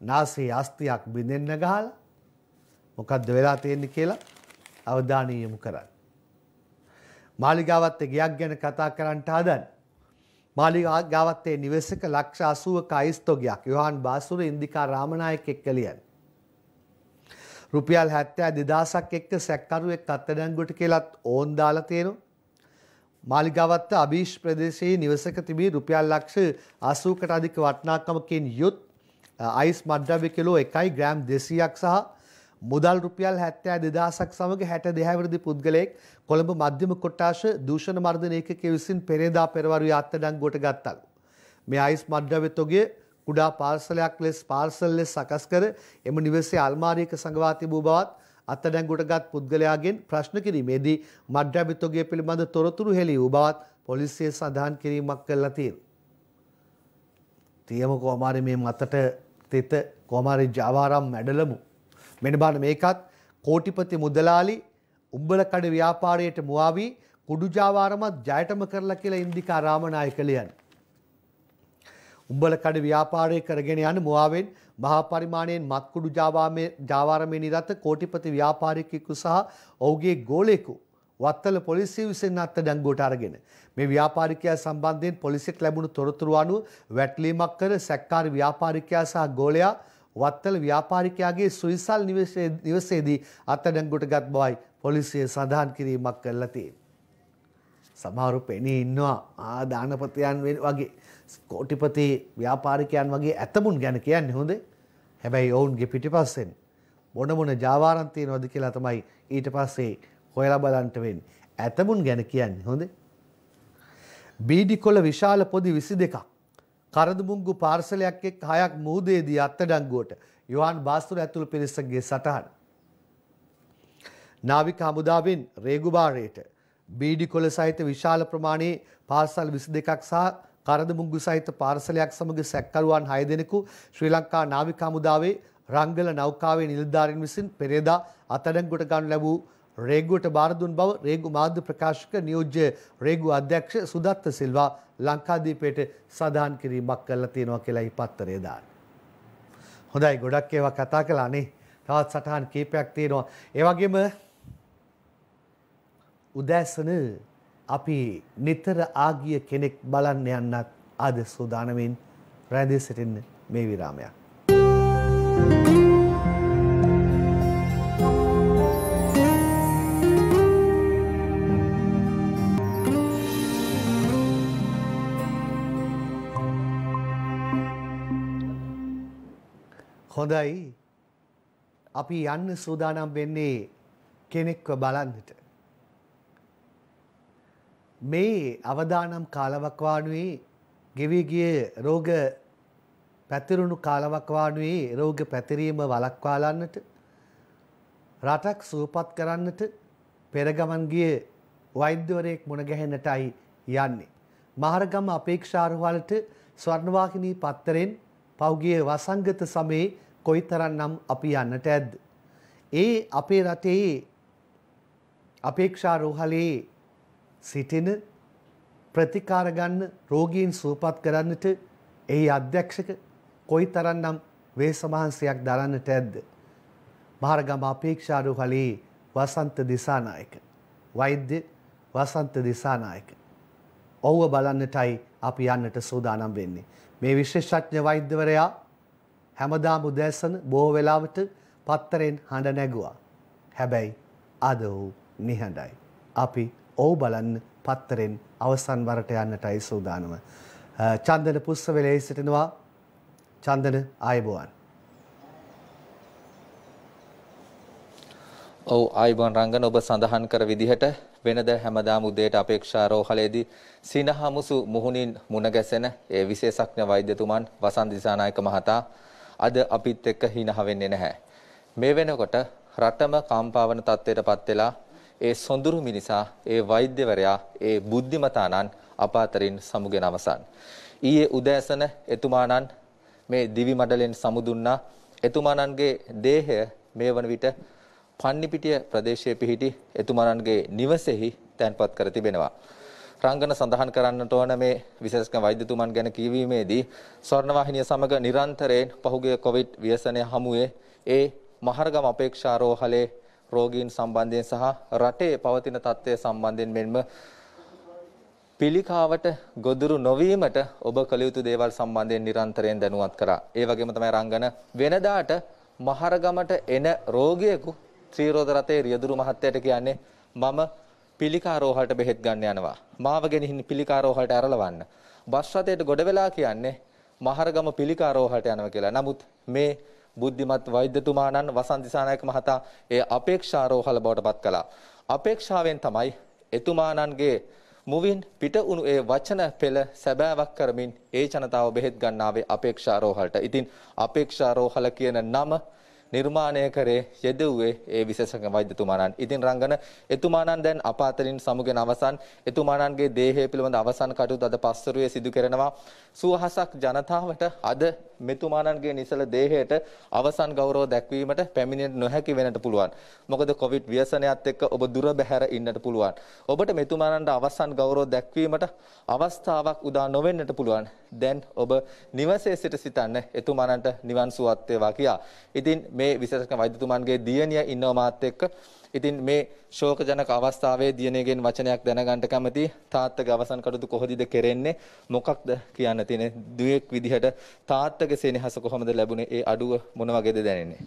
නාසයේ අස්තියක් බිඳෙන්න ගහලා මොකද්ද වෙලා තියෙන්නේ කියලා අවධානය යොමු කරන්න. මාලිගාවත් ගියක් ගැන කතා කරන්නට හදන්නේ මාලිගාවත්තේ නිවසක ලක්ෂ අසුවක අයිස්තෝගයක් යොහන් බාසුර ඉන්දිකා රාමණයක එක් කළියන්. රුපියල් හැත්තෑ දෙදසක් එක්ක සැක්කරුවෙක් අත්තඩැංගුට කෙලත් ඕන් දාලතේරු. මාලිගවත්ත අභීෂ් ප්‍රදේශයේ නිවසක තිබී රුපියල් ලක්ෂ අසූකට අධික වටනාකමකින් යුත් අයිස් මඩ්‍රවි කෙලෝ එකයි ග්‍රෑම් දෙසියක් සහ මුදල් රුපියල් 72000ක් සමග 62 විරුද්ධ පුද්ගලයෙක් කොළඹ මධ්‍යම කොට්ටාශ දූෂණ මර්ධන ඒකකයේ විසින් පෙරේදා පෙරවරු අත්අඩංගුවට ගත්තලු. මේ අයිස් මඩ්ඩවෙ තොගේ කුඩා පාර්සලයක් ලෙස පාර්සල් ලෙස සකස් කර එම නිවසේ අල්මාරියක සංගවා තිබූ බවත් අත්අඩංගුවටගත් පුද්ගලයාගෙන් ප්‍රශ්න කිරීමේදී මඩ්ඩවිතෝගේ පිළිබඳ තොරතුරු හෙළි වූ බවත් පොලිසිය සඳහන් කිරීමක් කළා තියෙනවා. තියම කොමාරි මේ මතට තෙත කොමාරි ජාවාරම් මැඩලමු මෙන්න බලන්න මේකත් කෝටිපති මුදලාලි උඹලකඩ ව්‍යාපාරයට මුවා වී කුඩු ජාවාරමත් ජයටම කරලා කියලා ඉන්දිකා රාමනායක ලියන්නේ. උඹලකඩ ව්‍යාපාරය කරගෙන යන මුවාවෙන් මහා පරිමාණයෙන් මත්කුඩු ජාවාමේ ජාවාරමේ නිරත කෝටිපති ව්‍යාපාරිකයෙකු සහ ඔහුගේ ගෝලයෙකු වත්තල පොලිසිය විසින් අත්අඩංගුවට අරගෙන මේ ව්‍යාපාරිකයා සම්බන්ධයෙන් පොලිසියට ලැබුණු තොරතුරු අනුව වැටලීමක් කර සැක්කාර ව්‍යාපාරිකයා සහ ගෝලයා වත්තල ව්‍යාපාරිකයාගේ සුවිසල් නිවසේදී අත්අඩංගුවට ගත් බවයි පොලිසිය සඳහන් කිරීමක් කරලා තියෙන්නේ. සමහරු පෙනී ඉන්නවා ආ දානපතයන් වගේ කෝටිපති ව්‍යාපාරිකයන් වගේ ඇතමුන් ගැන කියන්නේ හොඳේ. හැබැයි ඔවුන්ගේ පිටිපස්සෙන් මොන මොන ජාවාරම් තියනවද කියලා තමයි ඊට පස්සේ හොයලා බලන්න වෙන්නේ. ඇතමුන් ගැන කියන්නේ හොඳේ. බීඩිකොළ විශාල පොදි 22ක් කරදමුංගු පාර්සලයක් එක් හයක් මූදේදී අත්තඩංගුවට යොහන් බාස්තුර ඇතුළු පිරිසගේ සටහන්. නාවික හමුදාවෙන් රේගුභාරයට බීඩි කොළ සහිත විශාල ප්‍රමාණයේ පාසල් විසි දෙකක් සහ කරදමුංගු සහිත පාර්සලයක් සමඟ සැක්කරුවන් හය දෙනෙකු ශ්‍රී ලංකා නාවික හමුදාවේ රංගල නෞකාවේ නිලධාරින් විසින් පෙරේදා අතඩංගොට ගන්න ලැබූ රේගුවට බාරදුන් බව රේගු මාධ්‍ය ප්‍රකාශක නියෝජ්‍ය රේගු අධ්‍යක්ෂ සුදත්ත සිල්වා ලංකාදීපයට සඳහන් කිරීමක් කරලා තියෙනවා කියලා ඉපත්තරේ දාන්න. හොඳයි ගොඩක් ඒවා කතා කළානේ. තවත් සටහන් කීපයක් තියෙනවා. ඒ වගේම උදෑසන අපි නිතර ආගිය කෙනෙක් බලන්න යන්නත් අද සූදානමින් රැඳී සිටින්න මේ විරාමයක්. හොඳයි අපි යන්න සූදානම් වෙන්නේ කෙනෙක්ව බලන්නට. මේ අවදානම් කාලවක්වානුවේ ගෙවිගිය රෝග පැතිරුණු කාලවක්වානුවේ රෝග පැතිරීම වලක්වාලන්නට රටක් සුවපත් කරන්නට පෙරගමන්ගිය වෛද්‍යවරයෙක් මුණගැහෙනටයි යන්නේ. මහරගම අපේක්ෂාරවලට ස්වර්ණවාහිනී පත්තරෙන් පෞගිය වසංගත සමයේ කොයිතරම්නම් අපි යන්නට ඇද්ද? ඒ අපේ රටේ අපේක්ෂා රෝහලේ සිටින ප්‍රතිකාර ගන්න රෝගීන් සුවපත් කරන්නට එහි අධ්‍යක්ෂක කොයිතරම්නම් වේසමහන්සියක් දරන්නට ඇද්ද? මහරගම අපේක්ෂා රෝහලේ වසන්ත දිසානායක වෛද්‍ය වසන්ත දිසානායක ඔව්ව බලන්නටයි අපි යන්නට සූදානම් වෙන්නේ. මේ විශේෂඥ වෛද්‍යවරයා හැමදාම උදෑසන බොහෝ වෙලාවට පත්තරෙන් හඬ නැගුවා. හැබැයි අද ඔහු නිහඬයි. අපි ඔහු බලන්න පත්තරෙන් අවසන් වරට යන්නටයි සූදානම. චන්දන පුස්සවෙලේ සිටිනවා. චන්දන ආයබෝවන්. ඔව් ආයිබෝන් රංගන ඔබ සඳහන් කර විදිහට වෙනද හැමදාම උදේට අපේක්ෂා රෝහලේදී සිනහමුසු මුහුණින් මුණ ගැසෙන ඒ විශේෂඥ වෛද්‍යතුමන් වසන්ත දිසානායක මහතා අද අපිත් එක්ක හිනහ වෙන්නේ නැහැ. මේ වෙනකොට රටම කම්පාවන තත්ත්වයටපත් වෙලා ඒ සොඳුරු මිනිසා ඒ වෛද්‍යවරයා ඒ බුද්ධිමතාණන් අපාතරින් සමුගෙන අවසන්. ඊයේ උදෑසන එතුමාණන් මේ දිවි මඩලෙන් සමුදුන්නා එතුමාණන්ගේ දේහය මේ වන විට පන්නිපිටිය ප්‍රදේශයේ පිහිටි එතුමාණන්ගේ නිවසේහි තැන්පත් කර තිබෙනවා. රංගන සඳහන් කරන්නට ඕන මේ විශේෂක වෛද්‍යතුමන් ගැන කියවීමේදී ස්වර්ණවාහිනිය සමග නිරන්තරයෙන් පහුගිය කොවිඩ් ව්‍යසනය හමුවේ ඒ මහරගම අපේක්ෂාරෝහලේ රෝගීන් සම්බන්ධයෙන් සහ රටේ පවතින තත්ත්වය සම්බන්ධයෙන් මෙන්ම පිළිකාවට ගොදුරු නොවීමට ඔබ කළ යුතු දේවල් සම්බන්ධයෙන් නිරන්තරයෙන් දැනුවත් කරා. ඒ වගේම තමයි රංගන වෙනදාට මහරගමට එන රෝගියෙකු ත්‍රිරෝද රතේ රියදුරු මහත්තයට කියන්නේ මම පිළිකාරෝහලට බෙහෙත් ගන්න යනවා. මාව ගෙනihin පිළිකාරෝහලට ඇරලවන්න. බස් රථයට ගොඩ වෙලා කියන්නේ මහරගම පිළිකාරෝහලට යනවා කියලා. නමුත් මේ බුද්ධිමත් වෛද්‍යතුමාණන් වසන්ත දිසානායක මහතා ඒ අපේක්ෂාරෝහල බවට පත් කළා. අපේක්ෂාවෙන් තමයි එතුමාණන්ගේ මුවින් පිට වුණු ඒ වචන පෙළ සැබෑවක් කරමින් ඒ ජනතාව බෙහෙත් ගන්නාවේ අපේක්ෂාරෝහලට. ඉතින් අපේක්ෂාරෝහල කියන නම නිර්මාණය කරේ යෙදුවේ ඒ විශේෂඥ වෛද්‍යතුමාණන්. ඉතින් රංගන එතුමාණන් දැන් අප අතරින් සමුගෙන අවසන් එතුමාණන්ගේ දේහය පිළිබඳ අවසන් කටයුතු අද පස්වරුවේ සිදු කරනවා. සුවහසක් ජනතාවට අද මෙතුමාණන්ගේ නිසල දේහයට අවසන් ගෞරව දැක්වීමට පැමිණෙන්න නොහැකි වෙන්නට පුළුවන්. මොකද කොවිඩ් ව්‍යසනයත් එක්ක ඔබ දුර බැහැර ඉන්නට පුළුවන්. ඔබට මෙතුමාණන්ට අවසන් ගෞරව දැක්වීමට අවස්ථාවක් උදා නොවෙන්නට පුළුවන්. දැන් ඔබ නිවසේ සිට සිතන්න එතුමාණන්ට නිවන් සුවත් වේවා කියා. ඉතින් මේ විශේෂක වෛද්‍යතුමන්ගේ දියණිය ඉන්නව මාත් එක්ක ඉතින් මේ ශෝකජනක අවස්ථාවේ දියණියගෙන් වචනයක් දැනගන්න කැමති තාත්තගේ අවසන් කටයුතු කොහොදද කෙරෙන්නේ මොකක්ද කියන්න තියෙන්නේ දුවෙක් විදිහට තාත්තගේ සෙනෙහස කොහොමද ලැබුණේ ඒ අඩුව මොන වගේද දැනෙන්නේ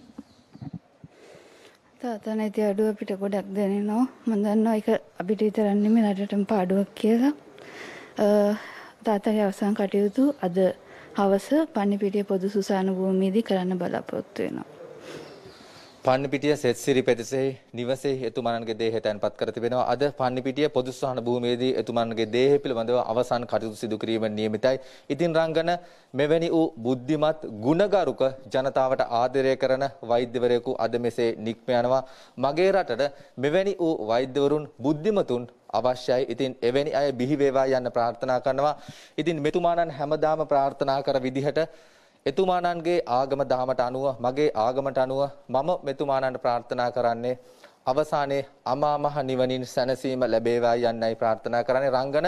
තාත්තනේ ඒ අඩුව අපිට ගොඩක් දැනෙනවා මම දන්නවා ඒක අපිට විතරක් නෙමෙයි රටටම පාඩුවක් කියලා තාත්තගේ අවසන් කටයුතු අද හවස පන්නිපිටිය පොදු සුසාන භූමියේදී කරන්න බලාපොරොත්තු වෙනවා පන්නිපිටිය සෙත්සිරි පෙදෙසේ නිවසේ එතුමන්ගේ දේහ තැන්පත් කර තිබෙනවා. අද පන්නිපිටිය පොදු සහන භූමියේදී එතුමන්ගේ දේහ පිළිබඳව අවසන් කටයුතු සිදු කිරීම නියමිතයි. ඉතින් රංගන මෙවැනි වූ බුද්ධිමත් ගුණගරුක ජනතාවට ආදරය කරන වෛද්‍යවරයෙකු අද මෙසේ නික්ම යනවා. මගේ රටට මෙවැනි වූ වෛද්‍යවරුන් බුද්ධිමතුන් අවශ්‍යයි. ඉතින් එවැනි අය බිහි වේවා යන්න ප්‍රාර්ථනා කරනවා. ඉතින් මෙතුමාණන් හැමදාම ප්‍රාර්ථනා කර විදිහට එතුමාණන්ගේ ආගම දහමට අනුව මගේ ආගමට අනුව මම මෙතුමාණන්ට ප්‍රාර්ථනා කරන්නේ අවසානයේ අමා මහ නිවනින් සැනසීම ලැබේවා යන්නයි ප්‍රාර්ථනා කරන්නේ රංගන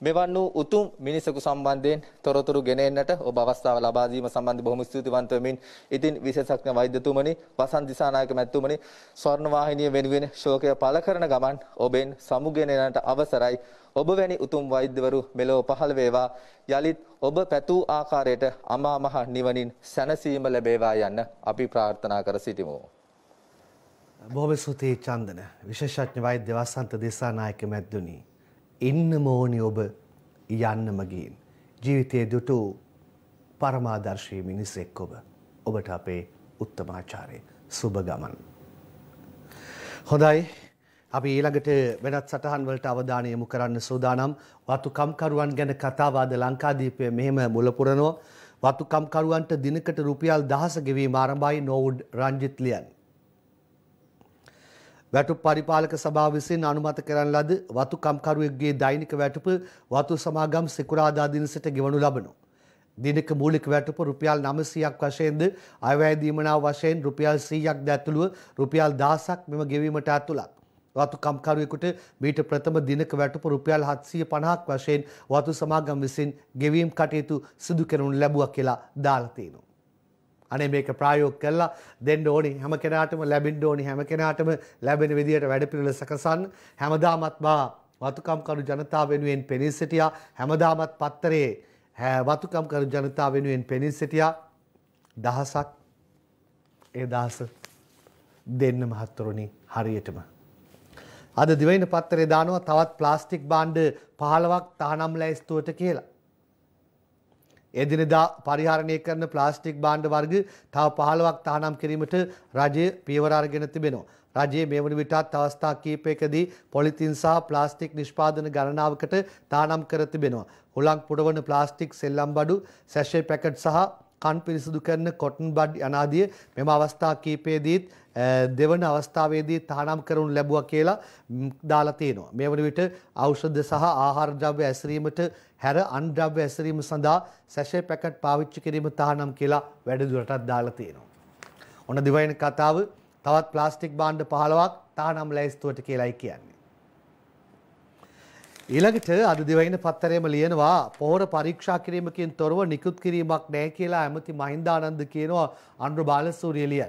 මෙවන් වූ උතුම් මිනිසකු සම්බන්ධයෙන් තොරතුරු ගෙන එන්නට ඔබ අවස්ථාව ලබා දීම සම්බන්ධ බොහොම ස්තුතිවන්ත වෙමින් ඉතින් විශේෂඥ වෛද්‍යතුමනි වසන්ත දිසානායක මැතිතුමනි ස්වර්ණ වාහිනිය වෙනුවෙන් ශෝකය පළ කරන ගමන් ඔබෙන් සමුගෙන එනට අවසරයි ඔබ වැනි උතුම් වෛද්‍යවරු මෙලොව පහළ වේවා යලිත් ඔබ පැතූ ආකාරයට අමා මහ නිවනින් සැනසීම ලැබේවා යන්න අපි ප්‍රාර්ථනා කර සිටිමු බොහොම ස්තුතියි චන්දන විශේෂඥ වෛද්‍ය වසන්ත දිසානායක මැතිතුමනි ඉන්න මෝනි ඔබ යන්නමගින් ජීවිතය දුටු පරමාදර්ශී මිනිස්සෙක් ඔබ ඔබට අපේ උත්තමාචාරය සුභ ගමන්. හොඳයි අපි ඊළඟට වෙනත් සටහන් වලට අවධානය යොමු කරන්න සූදානම් වතුකම්කරුවන් ගැන කතාවාද ලංකාදීපය මෙහෙම මුලපුරනවා වතුකම්කරුවන්ට දිනකට රුපියල් දහස ගෙවීම ආරම්භයි නෝවුඩ් රංජිත් ලියන් වැටුප් පරිපාලක සභාව විසින් අනුමත කරන ලද වතු කම්කරුවෙක්ගේ දෛනික වැටුප වතු සමාගම් සිකුරාදා දිනසට ගෙවනු ලබනවා. දිනක මූලික වැටුප රුපියල් 900ක් වශයෙන්ද අයවැය දීමනාව වශයෙන් රුපියල් 100ක් ද ඇතුළුව රුපියල් 1000ක් මෙම ගෙවීමට ඇතුළත්. වතු කම්කරුවෙකුට මීට ප්‍රථම දිනක වැටුප රුපියල් 750ක් වශයෙන් වතු සමාගම් විසින් ගෙවීම් කටයුතු සිදු කරනු ලැබුවා කියලා දාලා තියෙනවා. අනේ මේක ප්‍රායෝග කළා දෙන්න ඕනි හැම කෙනාටම ලැබෙන්න ඕනි හැම කෙනාටම ලැබෙන විදියට වැඩපිළිවෙල සකසන්න හැමදාමත් මා වතුකම් කරු ජනතාව වෙනුවෙන් පෙනී සිටියා හැමදාමත් පත්තරේ වතුකම් කරු ජනතාව වෙනුවෙන් පෙනී සිටියා දහසක් ඒ දහස දෙන්න මහත්තුරුනි හරියටම අද දිවයින පත්තරේ දානවා තවත් ප්ලාස්ටික් බාණ්ඩ 15ක් තහනම් ලැයිස්තුවට කියලා එදිනෙදා පරිහරණය කරන ප්ලාස්ටික් භාණ්ඩ වර්ග තව 15ක් තහනම් කිරීමට රජය පියවර අරගෙන තිබෙනවා. රජයේ මේ වන විටත් අවස්ථා කීපයකදී පොලිතින් සහ ප්ලාස්ටික් නිෂ්පාදන ගණනාවකට තහනම් කර තිබෙනවා. හුලං පුරවන ප්ලාස්ටික් සෙල්ලම් බඩු, සැෂේ පැකට් සහ කන් පිරිසිදු කරන කොටන් බඩ් යනාදිය මෙම අවස්ථා කීපයේදීත් දෙවන අවස්ථාවේදී තහනම් කරනු ලැබුවා කියලා දාලා තියෙනවා. මේ වන විට ඖෂධ සහ ආහාර ද්‍රව්‍ය ඇසරීමට හැර අන් ද්‍රව්‍ය ඇසරීම සඳහා සැෂේ පැකට් පාවිච්චි කිරීම තහනම් කියලා වැඩිදුරටත් දාලා තියෙනවා. ඔන්න දිවයින කතාව තවත් ප්ලාස්ටික් භාණ්ඩ 15ක් තහනම් ලැයිස්තුවට කියලායි කියන්නේ. ඊළඟට අද දිවයින පත්තරයම ලියනවා පොහොර පරීක්ෂා කිරීමකින් තොරව නිකුත් කිරීමක් නෑ කියලා ඇමති මහින්දානන්ද කියනවා අන්ඩ්‍ර බාලසූරිය ලිය.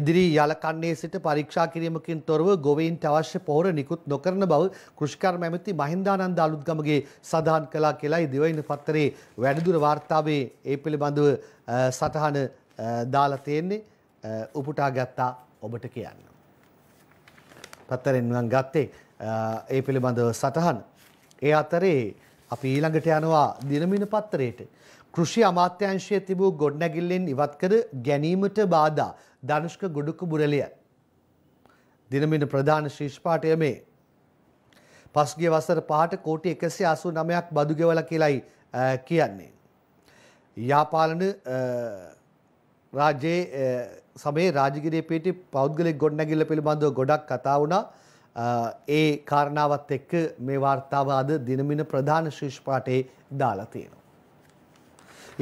ඉදිරි යලකන්නේ සිට පරීක්ෂා කිරීමකින් තොරව ගොවයින්ට අවශ්‍ය පොහොර නිකුත් නොකරන බව කෘෂිකර්ම ඇමති මහින්දානන්ද අලුත්ගමගේ සඳහන් කලා කියලා දිවයින පත්තරේ වැඩදුර වාර්තාවේ ඒ පිළිබඳව සටහන දාලා තියෙන්නේ උපුටා ගත්තා ඔබට කියන්න. පත්තරෙන් ගත්තේ ඒ පිළිබඳව සටහන. ඒ අතරේ අපි ඊළඟට යනවා දිනමින පත්තරයට. කෘෂි අමාත්‍යංශයේ තිබූ ගොඩනැගිල්ලෙන් ඉවත් කර ගැනීමට බාධා ධනුෂ්ක ගොඩුක බුරලිය. දිනමින ප්‍රධාන ශිෂ්පාටය මේ. පස්ගේ වසර පහට කෝටි එකසේ අසු නමයක් බදුගෙවල කියලයි කියන්නේ. යාපාලන රාජයේ සමේ රාජගිරය පිටි පෞද්ගලෙක් ගොඩනැගිල්ල පිළිබඳව ගොඩක් කතා වුණා ඒ කාරණාවත් එක්ක මේ වාර්තාව අද දිනමින ප්‍රධාන ශීර්ෂ පාඨේ දාලා තියෙනවා.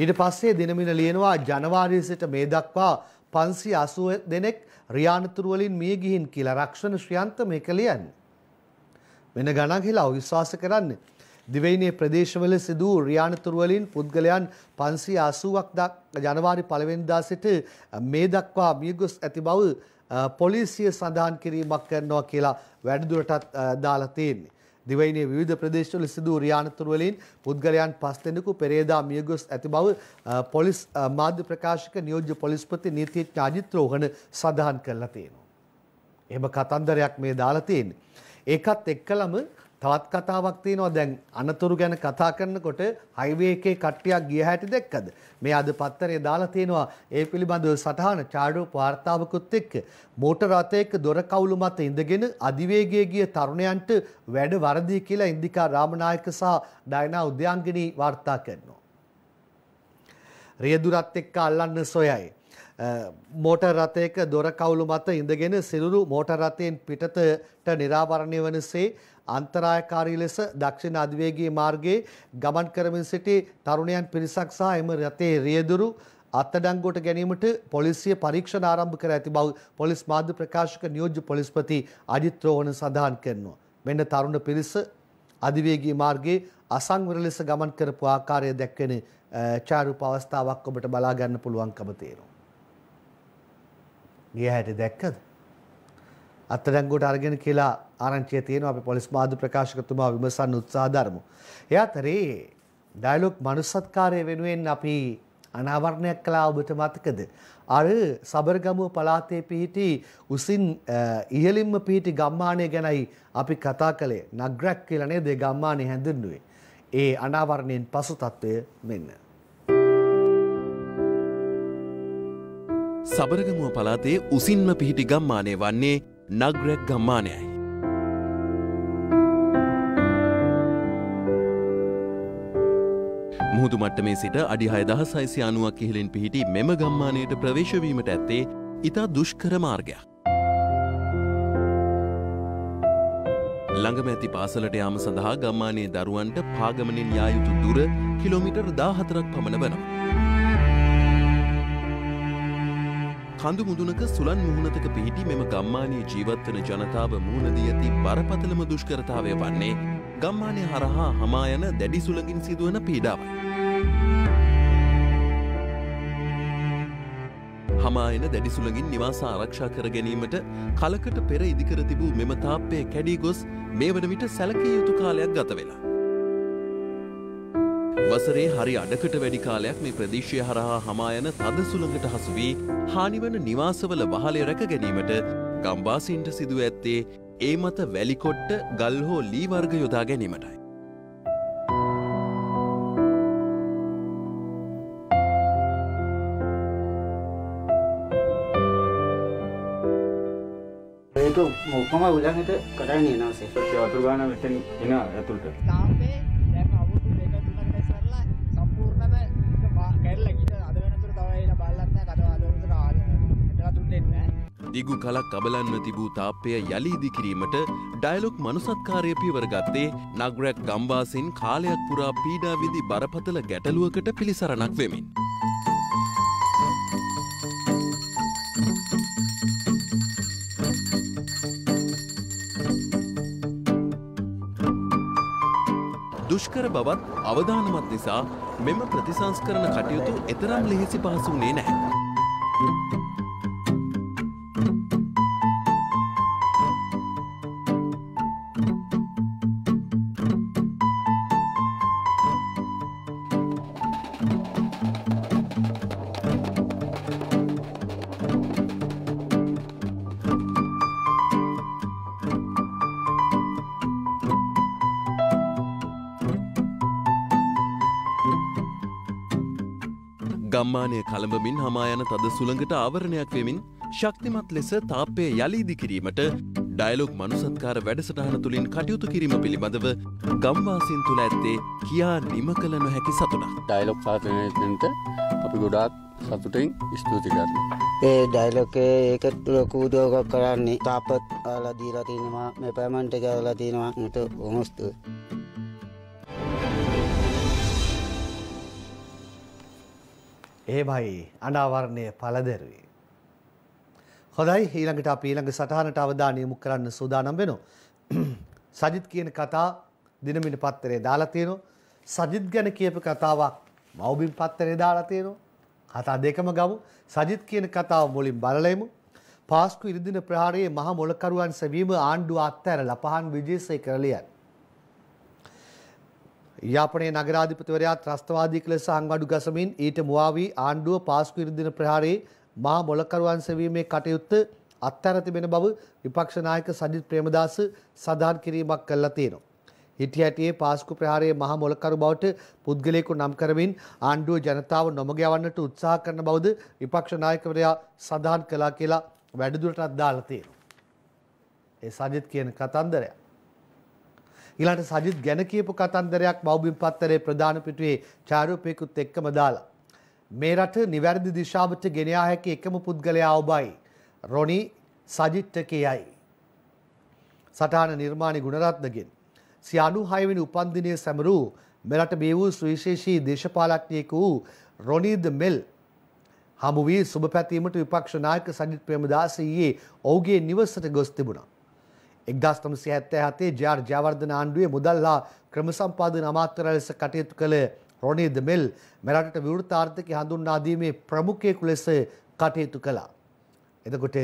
ඊට පස්සේ දිනමින ලියනවා ජනවාරි සිට මේ දක්වා 580 දෙනෙක් රියානතුරු වලින් මිය ගිහින් කියලා රක්ෂණ ශ්‍රියන්ත මේක ලියන්නේ. වෙන ගණන් හිලා විශ්වාස කරන්නේ. දිවයිනේ ප්‍රදේශවල සිදු රියානතුරු වලින් පුද්ගලයන් 580ක් ජනවාරි පළවෙනිදා සිට මේ දක්වා මියගොස් ඇති බව පොලිසිය සඳහන් කිරීමක් කරනවා කියලා වැඩදුරටත් දාලා තියෙන්නේ. දිවයිනේ විධ ප්‍රදේශවල සිදු රියානතුරුවලින් පුද්ගලයන් පස් දෙෙනෙකු පෙරේදා මියගොස් ඇති බව පොලිස් මාධ්‍ය ප්‍රකාශක නියෝජ්‍ය පොලිස්පති නීතිය චාජිත්‍රෝහණ සඳහන් කරලා තියෙනවා. එහම කතන්දරයක් මේ දාලා තියෙන්නේ. ඒකත් එක්කලම තවත් කතාවක් තියෙනවා දැන් අනතුරු ගැන කතා කරනකොට හයිවේ එකේ කට්ටියක් ගිය හැටි දැක්කද මේ අද පත්තරේ දාලා තියෙනවා ඒ පිළිබඳව සටහන චාඩුව වාර්තාවකුත් එක්ක මෝටර රථයක දොර කවුළු මත ඉඳගෙන අධිවේගයේ ගිය තරුණයන්ට වැඩ වරදී කියලා ඉන්දිකා රාමනායක සහ ඩයනා උද්‍යාංගිනී වාර්තා කරනවා රියදුරත් එක්ක අල්ලන්න සොයයි මෝට රථයක දොර කවුළු මත ඉඳගෙන සිරුරු මෝට රථයෙන් පිටතට නිරාවරණය වනසේ අන්තරායකාරී ලෙස දක්ෂිණ අධිවේගී මාර්ගයේ ගමන් කරමින් සිටි තරුණයන් පිරිසක් සහ එම රථයේ රියදුරු අත්අඩංගුවට ගැනීමට පොලිසිය පරීක්ෂණ ආරම්භ කර ඇති බව පොලිස් මාධ්‍ය ප්‍රකාශක නියෝජ්‍ය පොලිස්පති අජිත් රෝහණ සඳහන් කරනවා. මෙන්න තරුණ පිරිස අධිවේගී මාර්ගයේ අසංවර ලෙස ගමන් කරපු ආකාරය දැක්වෙන ඡාරූප අවස්ථාවක් ඔබට බලා ගන්න පුළුවන්කම තියෙනවා. ගිය හැටි දැක්කද? අත්අඩංගුවට අරගෙන කියලා ආරංචිය තියෙනවා අපි පොලිස් මාධ්‍ය ප්‍රකාශකතුමා විමසන්න උත්සාහ දරමු. ඒ අතරේ ඩයලොග් මනුස්සත්කාරය වෙනුවෙන් අපි අනාවරණයක් කළා ඔබට මතකද? අර සබරගමුව පළාතේ පිහිටි උසින් ඉහළින්ම පිහිටි ගම්මානය ගැනයි අපි කතා කළේ. නග්‍රක් කියලා නේද ගම්මානය හැඳින්නුවේ. ඒ අනාවරණයෙන් පසු තත්ත්වය මෙන්න. සබරගමුව පලාතේ උසින්ම පිහිටි ගම්මානය වන්නේ නග්‍රැක් ගම්මානයයි. මුහුදු මට්ටමේ සිට අඩි හයදහස් සයිසි අනුවක් ඉහලින් පිහිටි මෙම ගම්මානයට ප්‍රවේශවීමට ඇත්තේ ඉතා දුෂ්කර මාර්ගයක්. ළඟම ඇති පාසලට යාම සඳහා ගම්මානයේ දරුවන්ට පාගමනින් යායුතු දුර කිලෝමිටර් දාහතරක් පමණ වනවා. කඳු මුදුනක සුලන් මුහුණතක පිහිටි මෙම ගම්මානයේ ජීවත්වන ජනතාව මුහුණදී ඇති බරපතලම දුෂ්කරතාවය වන්නේ ගම්මානය හරහා හමා යන දැඩි සුළඟින් සිදුවන පීඩාවයි. හමායන දැඩි සුළඟින් නිවාස ආරක්ෂා කර ගැනීමට කලකට පෙර ඉදිකර තිබූ මෙම තාප්පය කැඩී ගොස් මේ වන විට සැලකිය යුතු කාලයක් ගත වෙලා. වසරේ හරි අඩකට වැඩි කාලයක් මේ ප්‍රදේශය හරහා හමායන තද සුළඟට හසු වී හානිවන නිවාසවල වහලය රැක ගැනීමට ගම්බාසින්ට සිදුව ඇත්තේ ඒ මත වැලිකොට්ට ගල් හෝ ලී වර්ග යොදා ගැනීමටයි. ඒක මොකම උලඟට කරන්නේ නැහැ. සත්‍ය වතුර ගාන මෙතන එන ඇතුළට. දිගු කලක් අබලන්ව තිබූ තාප්පය යළිදි කිරීමට ඩයලොක් මනුසත්කාරය පිවරගත්තේ නග්‍රැක් ගම්බාසින් කාලයක් පුරා පීඩා විදි බරපතල ගැටලුවකට පිළිසරණක් වෙමින්. දුෂ්කර බවත් අවධානමත් නිසා මෙම ප්‍රතිසංස්කරන කටයුතු එතරම් ලෙහෙසි පහසුනේ නැහැ. ප්‍රමාණය කළඹමින් හමායන තද සුළඟට ආවරණයක් වෙමින් ශක්තිමත් ලෙස තාප්පය යලීදි කිරීමට ඩයිලොග් මනුසත්කාර වැඩසටහන තුළින් කටයුතු කිරීම පිළිබඳව ගම්වාසින් තුළ ඇත්තේ කියා නිම කළ නොහැකි සතුනක්. ඩයිලොක් පාතනයට අපි ගොඩාක් සතුටෙන් ස්තුතිකරන්න. ඒ ඩයිලොකේ ඒකත් ලොකූදෝගක් කරන්නේ තාපත් අලදීලතිනවා මෙ පැමන්ට ගැවලතිනවා මට හොමස්තුව. එහෙමයි අනාවරණය පළදැරුවේ. හොඳයි ඊළඟට අපි ඊළඟ සටහනට අවධානය යොමු කරන්න සූදානම් වෙනවා. සජිත් කියන කතා දිනමින පත්තරේ දාලා තියෙනවා. සජිත් ගැන කියපු කතාවක් මව්බිම් පත්තරේ දාලා තියෙනවා. කතා දෙකම ගමු. සජිත් කියන කතාව මුලින් බලලෙමු. පාස්කු ඉරිදින ප්‍රහාරයේ මහ මොලකරුවන් සැවීම ආණ්ඩුව අත්හැරලා පහන් විජේසේකර ලියන යාපනයේ නගරාධිපතිවරයා ත්‍රස්තවාදීක ලෙස අංවඩු ගසමින් ඊට මුවා වී ආණ්ඩුව පාස්කු ඉරිදින ප්‍රහාරයේ මහා මොලකරුවන් සෙවීමේ කටයුත්ත අත්හැර තිබෙන බව විපක්ෂ නායක සජිත් ප්‍රේමදාස සඳහන් කිරීමක් කළා තියෙනවා. හිටියැටියේ පාස්කු ප්‍රහාරයේ මහා මොලකරු බවට පුද්ගලයෙකු නම් කරමින් ආණ්ඩුව ජනතාව නොමග යවන්නට උත්සාහ කරන බවද විපක්ෂ නායකවරයා සඳහන් කළා කියලා වැඩිදුරටත් දාලා තියෙනවා. ඒ සජිත් කියන කතන්දරය ඊළඟට සජිත් ගැන කියපු කතන්දරයක් මව්බිම් පත්තරේ ප්‍රධාන පිටුවේ ඡායාරූපයකුත් එක්කම දාලා. මේ රට නිවැරදි දිශාවට ගෙන යා හැකි එකම පුද්ගලයා ඔබයි. රොනි සජිත් කියයි. සටහන නිර්මාණි ගුණරත්නගෙන් සිය 96 වෙනි උපන්දිනයේ සැමරූ මෙරට බිහි වූ සුවිශේෂී දේශපාලඥයෙකු වූ රොනිඩ් මෙල් හමු වී සුබ පැතීමට විපක්ෂ නායක සජිත් ප්‍රේමදාස ඊයේ ඔහුගේ නිවසට ගොස් තිබුණා. එක්දස් තමසි ඇත්තෑ හතේ ජාර් ජාවර්ධන ආණ්ඩුවේ මුදල්ලා ක්‍රමසම්පාදන අමාත්‍යර ලෙස කටයුතු කළ රොනී දෙමෙල් මෙරටට විවෘතාර්ථක හඳුන්වාදීමේ ප්‍රමුඛයෙකු ලෙස කටයුතු කළා. එතකොට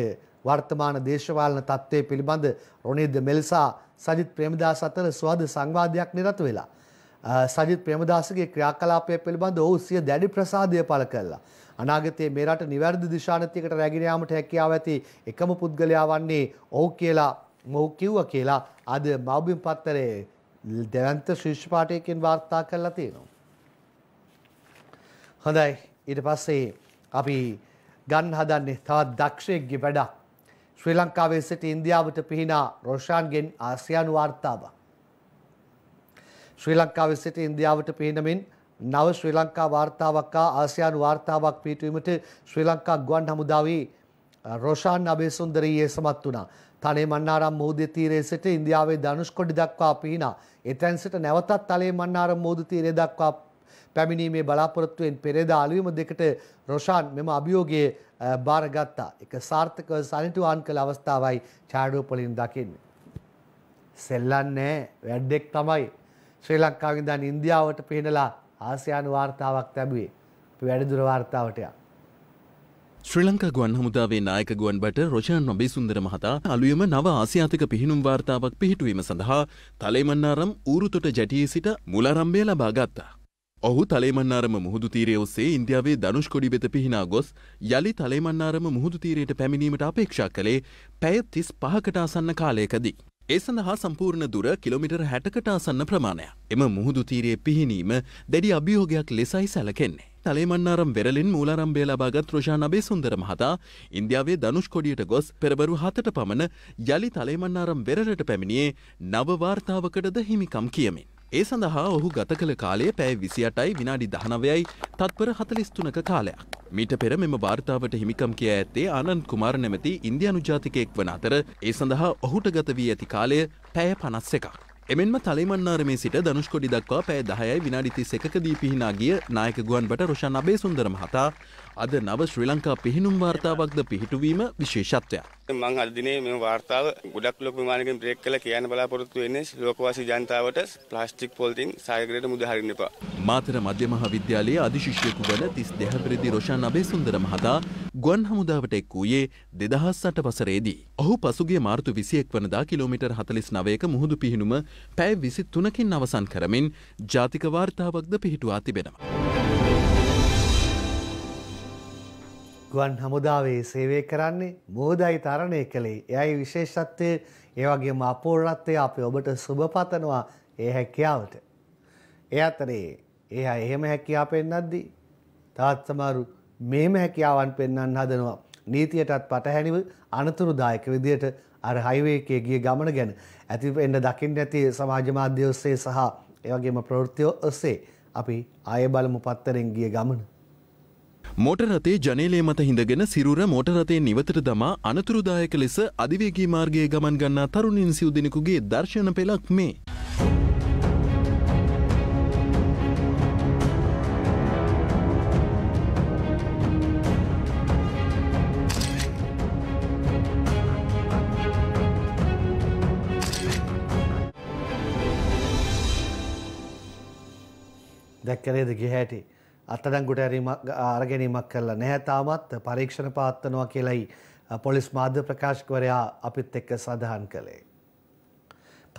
වර්තමාන දේශපාලන තත්ත්වය පිළිබඳ රොනිද මෙල්සා සජිත් ප්‍රේමදාස අතර ස්වාද සංවාදයක් නිරත වෙලා. සජිත් ප්‍රේමදාසගේ ක්‍රියාකලාපය පිළිබඳ ඔහු සිය දැඩි ප්‍රසාදය පළ කළා. අනාගතයේ මේ රට නිවැරදි දිශානතියකට රැගෙන යාමට හැකියාව ඇති එකම පුද්ගලයා වන්නේ ඔහු කියලා මොහු කිව්ව කියලා අද මවබිම් පත්තරේ දැවන්ත ශිෂ්පාටයකෙන් වාර්තා කරලා තියෙනවා. හොඳයි ඊට පස්සේ අපි ගන්න හදන්නේ තවත් දක්ෂයෙක්ගේ වැඩක්. ශ්‍රී ලංකාවේ සිට ඉන්දියාවට පිහිනා රොෂාන්ගෙන් ආසියානු වාර්තාව. ශ්‍රී ලංකාවේ සිට ඉන්දියාවට පිහිනමින් නව ශ්‍රී ලංකා වාර්තාවක් හා ආසියානු වාර්තාවක් පිටවීමට ශ්‍රී ලංකා ගුවන් හමුදාවේ රොෂාන් අබේසුන්දරීයේ සමත් වුණා. තනේ මන්නාරම් මෝද තීරයේ සිට ඉන්දියාවේ ධනුෂ්කොඩි දක්වා පිහිනා එතැන් සිට නැවතත් තලේ මන්නාරම් මෝද තීරය දක්වා පැමිණීමේ බලාපොරොත්තුවෙන් පෙරේදා අලුයම දෙකට රොෂාන් මෙම අභියෝගයේ බාරගත්තා. එක සාර්ථකව සනිටුවාන් කළ අවස්ථාවයි චාඩෝපොලින් දකින්නේ. සෙල්ලන්නේ වැඩෙක් තමයි ශ්‍රී ලංකාවෙන් ඉන්දියාවට පේනලා ආසියානු වාර්තාවක් ලැබුවේ. අපි වැඩිදුර වාර්තාවට යක්. ශ්‍රී ලංකා ගුවන් හමුදාවේ නායක ගුවන් බට රොෂාන් නොබේසුන්දර මහතා අලුයම නව ආසියාතික පිහිනුම් වාර්තාවක් පිහිටුවීම සඳහා තලේමන්නාරම් ඌරුතොට ජැටියේ සිට මුලාරම්භය ලබා ගත්තා. ඔහු තලේමන්නාරම මුහුදු තීරය ඔස්සේ ඉන්දියාවේ දනුෂ්කොඩි වෙත පිහිනා ගොස් යළි තලේමන්නාරම මුහුදු තීරයට පැමිණීමට අපේක්ෂා කළේ පැය තිස් පහකට ආසන්න කාලයකදී. ඒ සඳහා සම්පූර්ණ දුර කිලමිටර් හැටකට ආසන්න ප්‍රමාණයක්. එම මුහුදු තීරයේ පිහිනීම දැඩි අභියෝගයක් ලෙසයි සැලකෙන්නේ. තලේමන්නාරම් වෙරලින් මූලාරම්භය ලබාගත් රෝෂාන් අබේසුන්දර මහතා ඉන්දියාවේ ධනුෂ්කොඩියට ගොස් පෙරවරු හතට පමණ යළි තලේමන්නාරම් වෙරළට පැමිණියේ නව වාර්තාවකටද හිමිකම් කියමින්. ඒ සඳහා ඔහු ගත කළ කාලය පැෑ විසියටයි විනාඩි දහනවයයි තත්පර හතලිස්තුනක කාලයක්. මීට පෙර මෙම වාර්තාවට හිමිකම් කිය ඇත්තේ ආනන්ද කුමාර නැමැති ඉන්දියානු ජාතිකයෙක් වන අතර ඒ සඳහා ඔහුට ගත වී ඇති කාලය පැය පනස් එකක්. එමෙන්ම තලයිමන්නාරමේ සිට දනුෂ්කොඩි දක්වා පෑ දහයයි විනාඩිතිස් එකකදී පිහිනාගිය නායක ගුවන්බට රොෂන් අබේ සුන්දර මහතා අද නව ශ්‍රී ලංකා පිහිනුම් වාර්තාවක්ද පිහිටුවීම විශේෂත්වයක්. මං අද දිනේ මේ වාර්තාව ගොඩක් ලොකු ප්‍රමාණයකින් බ්‍රේක් කළ කියන්න බලාපොරොත්තු වෙන්නේ ලෝකවාසී ජනතාවට ප්ලාස්ටික් පොලිතින් සායගරයට මුද හරින්න එපා. මාතර මධ්‍ය මහාවිද්‍යාලයේ අධිශිෂ්‍යකු වන 32 හැවිරිදි රොෂාන් අබේසුන්දර මහතා ගුවන් හමුදාවට එක් වූයේ 2008 වසරේදී. ඔහු පසුගිය මාර්තු 21 වනදා කිලෝමීටර් 49ක මුහුදු පිහිනුම පැය 23කින් අවසන් කරමින් ජාතික වාර්තාවක්ද පිහිටුවා තිබෙනවා. ගුවන් හමුදාවේ සේවය කරන්නේ මෝදයි තරණය කළේ එයයි විශේෂත්වය ඒවගේම අපූර්ණත්වය අපි ඔබට සුභ පතනවා ඒ හැකියාවට. ඒ අතරේ එයා එහෙම හැකියා පෙන්නද්දී තවත් සමහරු මෙහෙම හැකියාවන් පෙන්වන්න හදනවා නීතියටත් පටහැනිව අනතුරුදායක විදියට අර හයිවේ එකේ ගිය ගමන ගැන ඇති එන්න දකින්න ඇති සමාජ මාධ්‍ය ඔස්සේ සහ ඒ වගේම ප්‍රවෘත්ති ඔස්සේ අපි ආය බලමු පත්තරෙන් ගිය ගමන මොටරතේ ජනේලේ මත හිඳගෙන සිරුර මොටරතේ නිවතට දමා අනතුරුදායක ලෙස අධිවේගී මාර්ගයේ ගමන් ගන්නා තරුණින් සිව් දෙනෙකුගේ දර්ශන පෙළක් මේ. දැක්කරේද ගිහැටි අත්තදංගුට අරගැනීමක් කරලා නැහැ තාමත් පරීක්ෂණ පාත්වනවා කියලයි පොලිස් මාධ්‍ය ප්‍රකාශකවරයා අපිත් එක්ක සඳහන් කළේ.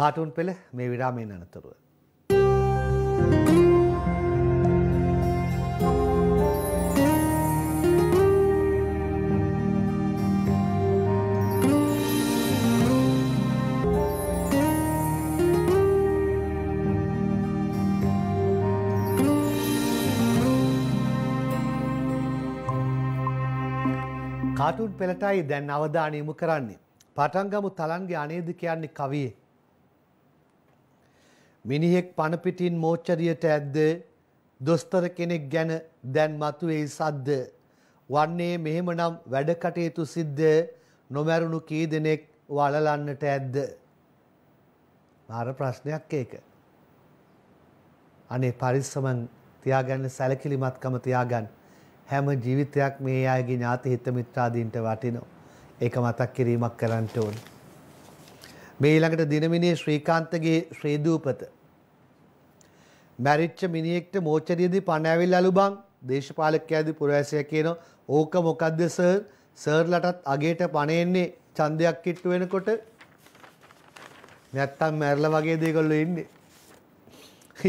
කාටුන් පෙළ මේ විරාමයෙන් අනතුරුව. කාටුන් පෙළටයි දැන් අවධානයමු කරන්නේ. පටන්ගමු තලන්ගේ අනේද කියන්නේ කවියේ. මිනිහෙක් පණපිටින් මෝච්චරියට ඇද්ද දොස්තර කෙනෙක් ගැන දැන් මතුවෙයි සද්ද. වන්නේ මෙහෙමනම් වැඩකටයුතු සිද්ධ නොමැරුණු කී දෙනෙක් වලලන්නට ඇද්ද. මාර ප්‍රශ්නයක් ඒක. අනේ පරිස්සමන් තියාගන්න සැලකිලිමත්කම තියාගන්න. හැම ජීවිතයක් මේ අයගේ ඥාති හිත මිත්‍රාදීන්ට වටිනෝ. ඒක මතක් කිරීමක් කරන්නට ඕන. මේ ඊළඟට දිනමිනේ ශ්‍රීකාන්තගේ ශ්‍රීදූපත. මැරිච්ච මිනිහෙක්ට මෝචරියදී පණ ඇවිල්ලා අලු බං දේශපාලකයාදී පුරවැසියා කියනවා ඕක මොකද්ද සර් සර්ලටත් අගේට පණ එන්නේ ඡන්දයක් කිට්ටු වෙනකොට නැත්තම් මැරලා වගේ දේගොල්ලෝ ඉන්නේ.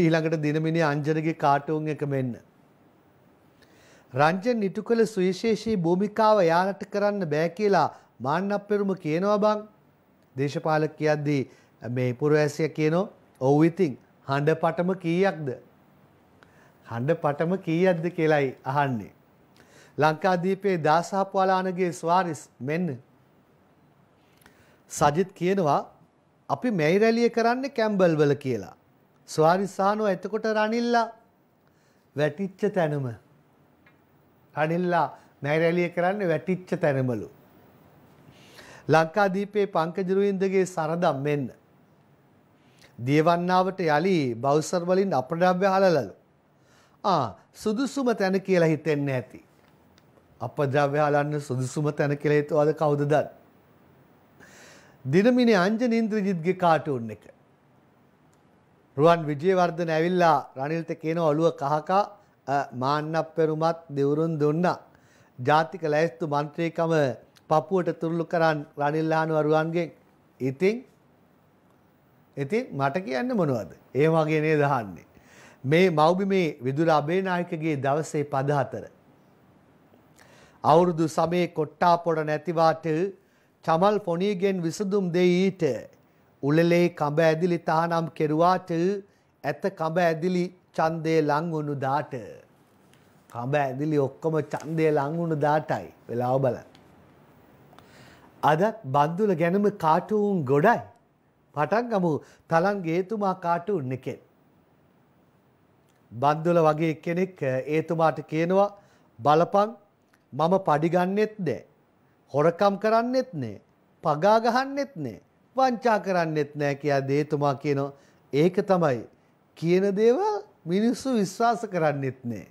ඊළඟට දිනමිනේ අංජනගේ කාටුන් එක මෙන්න. රංජන් ඉටු කළ සුවිශේෂී භූමිකාව යාලට කරන්න බෑ කියලා මාන්නප්පෙරුම කියනවා බං. දේශපාලක කියද්දී මේ පුරවැසිය කියනෝ ඔව් ඉතින් හඬ පටම කීයක්ද? හඬ පටම කීයක්ද කියලායි අහන්නේ. ලංකාදීපයේ දාසහපුවාලානගේ ස්වාරිස් මෙන්න. සජිත් කියනවා අපි මෙයි රැලිය කරන්නේ කැම්බල්වල කියලා. ස්වාරිස් සානෝ එතකොට රනිල්ලා වැටිච්ච තැනම තනිල්ලා නැරැලිය කරන්න වැටිච්ච තැනමලු. ලංකාදීපේ පංකජරුවින්දගේ සරදම් මෙන්න. දියවන්නාවට යළි බෞසර් වලින් අප්‍රඩව්‍ය හලලලු. ආ සුදුසුම තැන කියලා හිතෙන්න ඇති. අපද්‍රව්‍ය හලන්න සුදුසුම තැන කියලා හිතුවද කවුද දන්නේ? දිනමිනේ අංජන ඉන්ද්‍රජිත්ගේ කාටුන් එක. රුවන් විජේවර්ධන ඇවිල්ලා රනිල්ට කියන ඔළුව කහකා මාන්නක් පෙරුමත් දෙවුරුන් දුන්නා. ජාතික ලැයිස්තු මන්ත්‍රීකම පපුවට තුරුළු කරන් රනිල් ආනවරුවන්ගෙන් ඉතින් ඉතින් මට කියන්නේ මොනවද? ඒ වගේ නේද අහන්නේ. මේ මෞබිමේ විදුර අබේනායකගේ දවසේ 14 අවුරුදු සමයේ කොට්ටාපොඩ නැතිවාට චමල් ෆොනීගෙන් විසඳුම් දෙයිට උලලේ කඹ ඇදිලි තහනම් කෙරුවාට ඇත කඹ ඇදිලි ඡන්දේ ලං වුණු දාට කඹ ඇඳිලි ඔක්කොම ඡන්දේ ලං වුණු දාටයි වෙලාව බලන්න. අදත් බන්දුල ගැනම කාටුන් ගොඩයි. පටන් ගමු තලං ගේතුමා කාටුන් එකෙන්. බන්දුල වගේ කෙනෙක් ඒතුමාට කියනවා බලපං මම පඩිගන්නෙත් නෑ. හොරකම් කරන්නෙත් නෑ. පගා ගහන්නෙත් නෑ. වංචා කරන්නෙත් නෑ කියා දේතුමා කියනවා ඒක තමයි කියන දේවල් මිනිස්සු විශ්වාස කරන්නෙත් නෑ.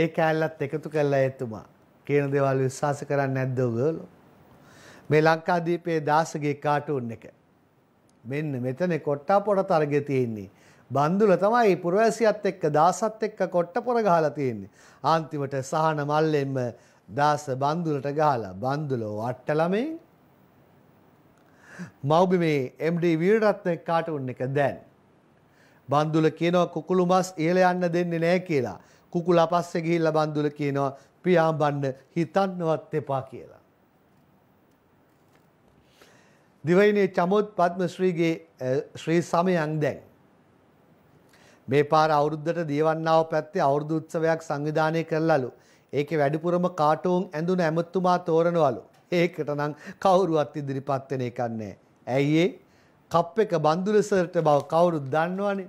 ඒ කෑල්ලත් එකතු කල්ලා එතුමා කියන දෙවල් විශ්වාස කරන්න නැද්ද ඔයගොල්ලෝ? මේ ලංකාදීපේ දාසගේ කාටුන් එක. මෙන්න මෙතන කොට්ටා පොර තරගෙ තියෙන්නේ. බන්දුල තමයි පුරවැසියත් එක්ක දාසත් එක්ක කොට්ට පොර ගහලා තියෙන්නේ. අන්තිමට සහන මල්ලෙන්ම දාස බන්දුලට ගහලා බන්දුල වට්ට ළමෙන් මව්බිමේ MD වීරරත්න කාටුන් එක දැන් බන්දුල කියනවා කුකුළු මස් ඉහළ යන්න දෙන්නේ නැහැ කියලා. කුකුලා පස්සේ ගිහිල්ලා බන්දුල කියනවා පියාඹන්න හිතන්නවත් එපා කියලා. දිවයිනේ චමොත් පද්මශ්‍රීගේ ශ්‍රී සමයන් දැන් මේ පාර අවුරුද්දට දියවන්නාව පැත්තේ අවුරුදු උත්සවයක් සංවිධානය කරලලු. ඒකේ වැඩිපුරම කාටෝන් ඇඳුන ඇමතුමා තෝරනවලු. ඒකට නම් කවුරුවත් ඉදිරිපත් වෙන එකක් නැහැ. ඇයි ඒ? කප් එක බන්දුලසට බව කවුරුත් දන්නවනේ.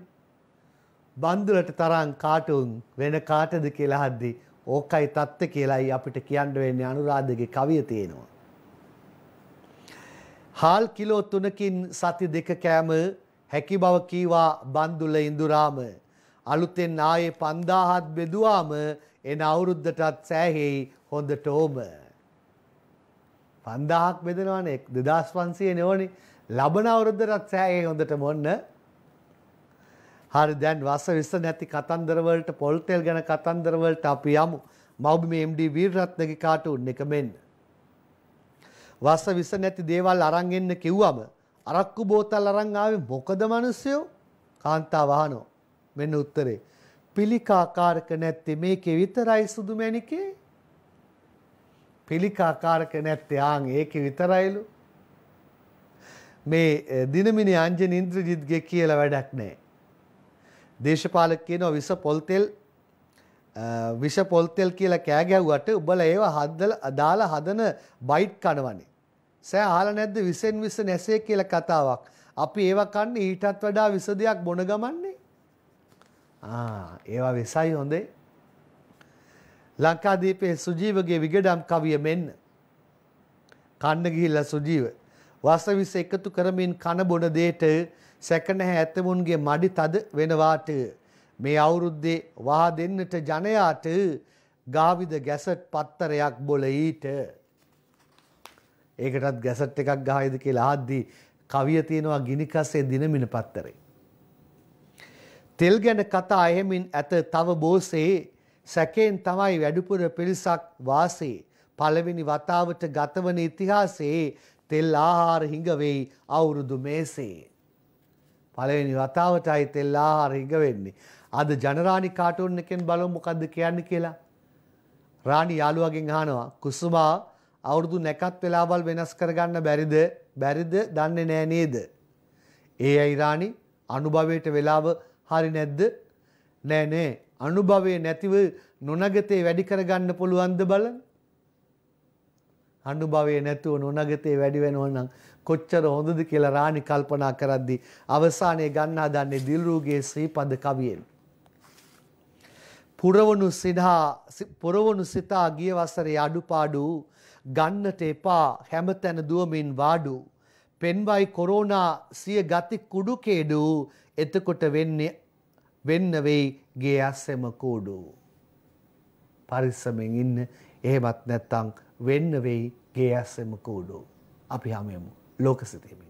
බන්දුලට තරම් කාටුන් වෙන කාටද කියලා හද්දි ඕකයි தත්ත කියලායි අපිට කියන්න වෙන්නේ අනුරාධගේ කවිය තියෙනවා. හාල් කිලෝ 3කින් සති දෙක කෑම හැකි බව කීවා බන්දුල ඉඳුරාම අලුතෙන් ආයේ 5000ත් බෙදුවාම එන අවුරුද්දටත් සෑහෙයි හොඳට ඕම. 5000ක් බෙදනවනේ 2500 නෙවෙයි ලබන අවුරුද්දටත් සෑහෙයි හොඳට මොන්නේ හරි දැන් වස විස නැති කතන්දරවලට පොල්තෙල් ගැන කතන්දරවලට අපි යමු. මෞබිමේ MD වීරරත්නගේ කාටුන් එක මෙන්න. වස විස නැති දේවල් අරන් එන්න කිව්වම අරක්කු බෝතල් අරන් ආවේ මොකද මිනිස්සයෝ? කාන්තාව අහනවා. මෙන්න උත්තරේ. පිළිකාකාරක නැත්තේ මේකේ විතරයි සුදු මැණිකේ. පිළිකාකාරක නැත්තේ ආන් ඒකේ විතරයිලු. මේ දිනමිනි අංජන ඉන්ද්‍රජිත්ගේ කියලා වැඩක් නැහැ. දේශපාලක කියනවා විස පොල්තෙල් විෂ පොල්තෙල් කියලා කෑ ගැව්වට උබල ඒව හදල දාලා හදන බයිට් කනවනේ. සෑ අහලා නැද්ද විසෙන් විස නැසේ කියලා කතාවක්. අපි ඒව කන්නේ ඊටත් වඩා විස දෙයක් බොන ගමන්නේ. ආ ඒවා විසයි හොඳේ. ලංකාදීපේ සුජීවගේ විගඩම් කවිය මෙන්න. කන්න ගිහිල්ලා සුජීව. වස විස එකතු කරමින් කන බොන දේට සැකනැහැ ඇතමුන්ගේ මඩි තද වෙනවාට මේ අවුරුද්දේ වහ දෙන්නට ජනයාට ගාවිද ගැසට් පත්තරයක් බොල ඊට ඒකටත් ගැසට් එකක් ගායිද කියලා ආද්දී කවිය තියෙනවා ගිනිකස්සේ දිනමින පත්තරේ. තෙල් ගැන කතා එහෙමින් ඇත තව බෝසේ සැකෙන් තමයි වැඩිපුර පිරිසක් වාසේ පළවෙනි වතාවට ගතවන ඉතිහාසයේ තෙල් ආහාර හිඟවෙයි අවුරුදු මේසේ. පළවෙනි වතාවටයි තෙල්ලා හරිග වෙන්නේ. අද ජනරාණි කාටුන් එකෙන් බලමු මොකද්ද කියන්නේ කියලා. රාණි යාළුවගෙන් අහනවා කුසුමා අවුරුදු නැකත් වෙලාවල් වෙනස් කරගන්න බැරිද? බැරිද? දන්නේ නෑ නේද? ඒ ඇයි රාණි අනුභවයට වෙලාව හරි නැද්ද? නෑ නෑ අනුභවයේ නැතිව නොනගතේ වැඩි කරගන්න පුළුවන්ද බලන්න. අනුභවයේ නැතුව නොනගතේ වැඩි වෙනවා නම් කොච්චර හොඳද කියලා රාණි කල්පනා කරද්දී අවසානයේ ගන්නා දන්නේ දිල්රූගේ ශ්‍රීපද කවියෙන්. පුරවණු සිනහා පුරවණු සිතා ගිය වසරේ අඩුපාඩු ගන්නට එපා හැමතැන දුවමින් වාඩු පෙන්වයි කොරෝනා සිය ගති කුඩු කේඩු එතකොට වෙන්නේ වෙන්න වෙයි ගේ ඇස්සෙම කූඩු පරිස්සමෙන් ඉන්න එහෙමත් නැත්තම් වෙන්න වෙයි ගේ ඇස්සෙම කූඩු අපි හැමෙමු lo que se teme.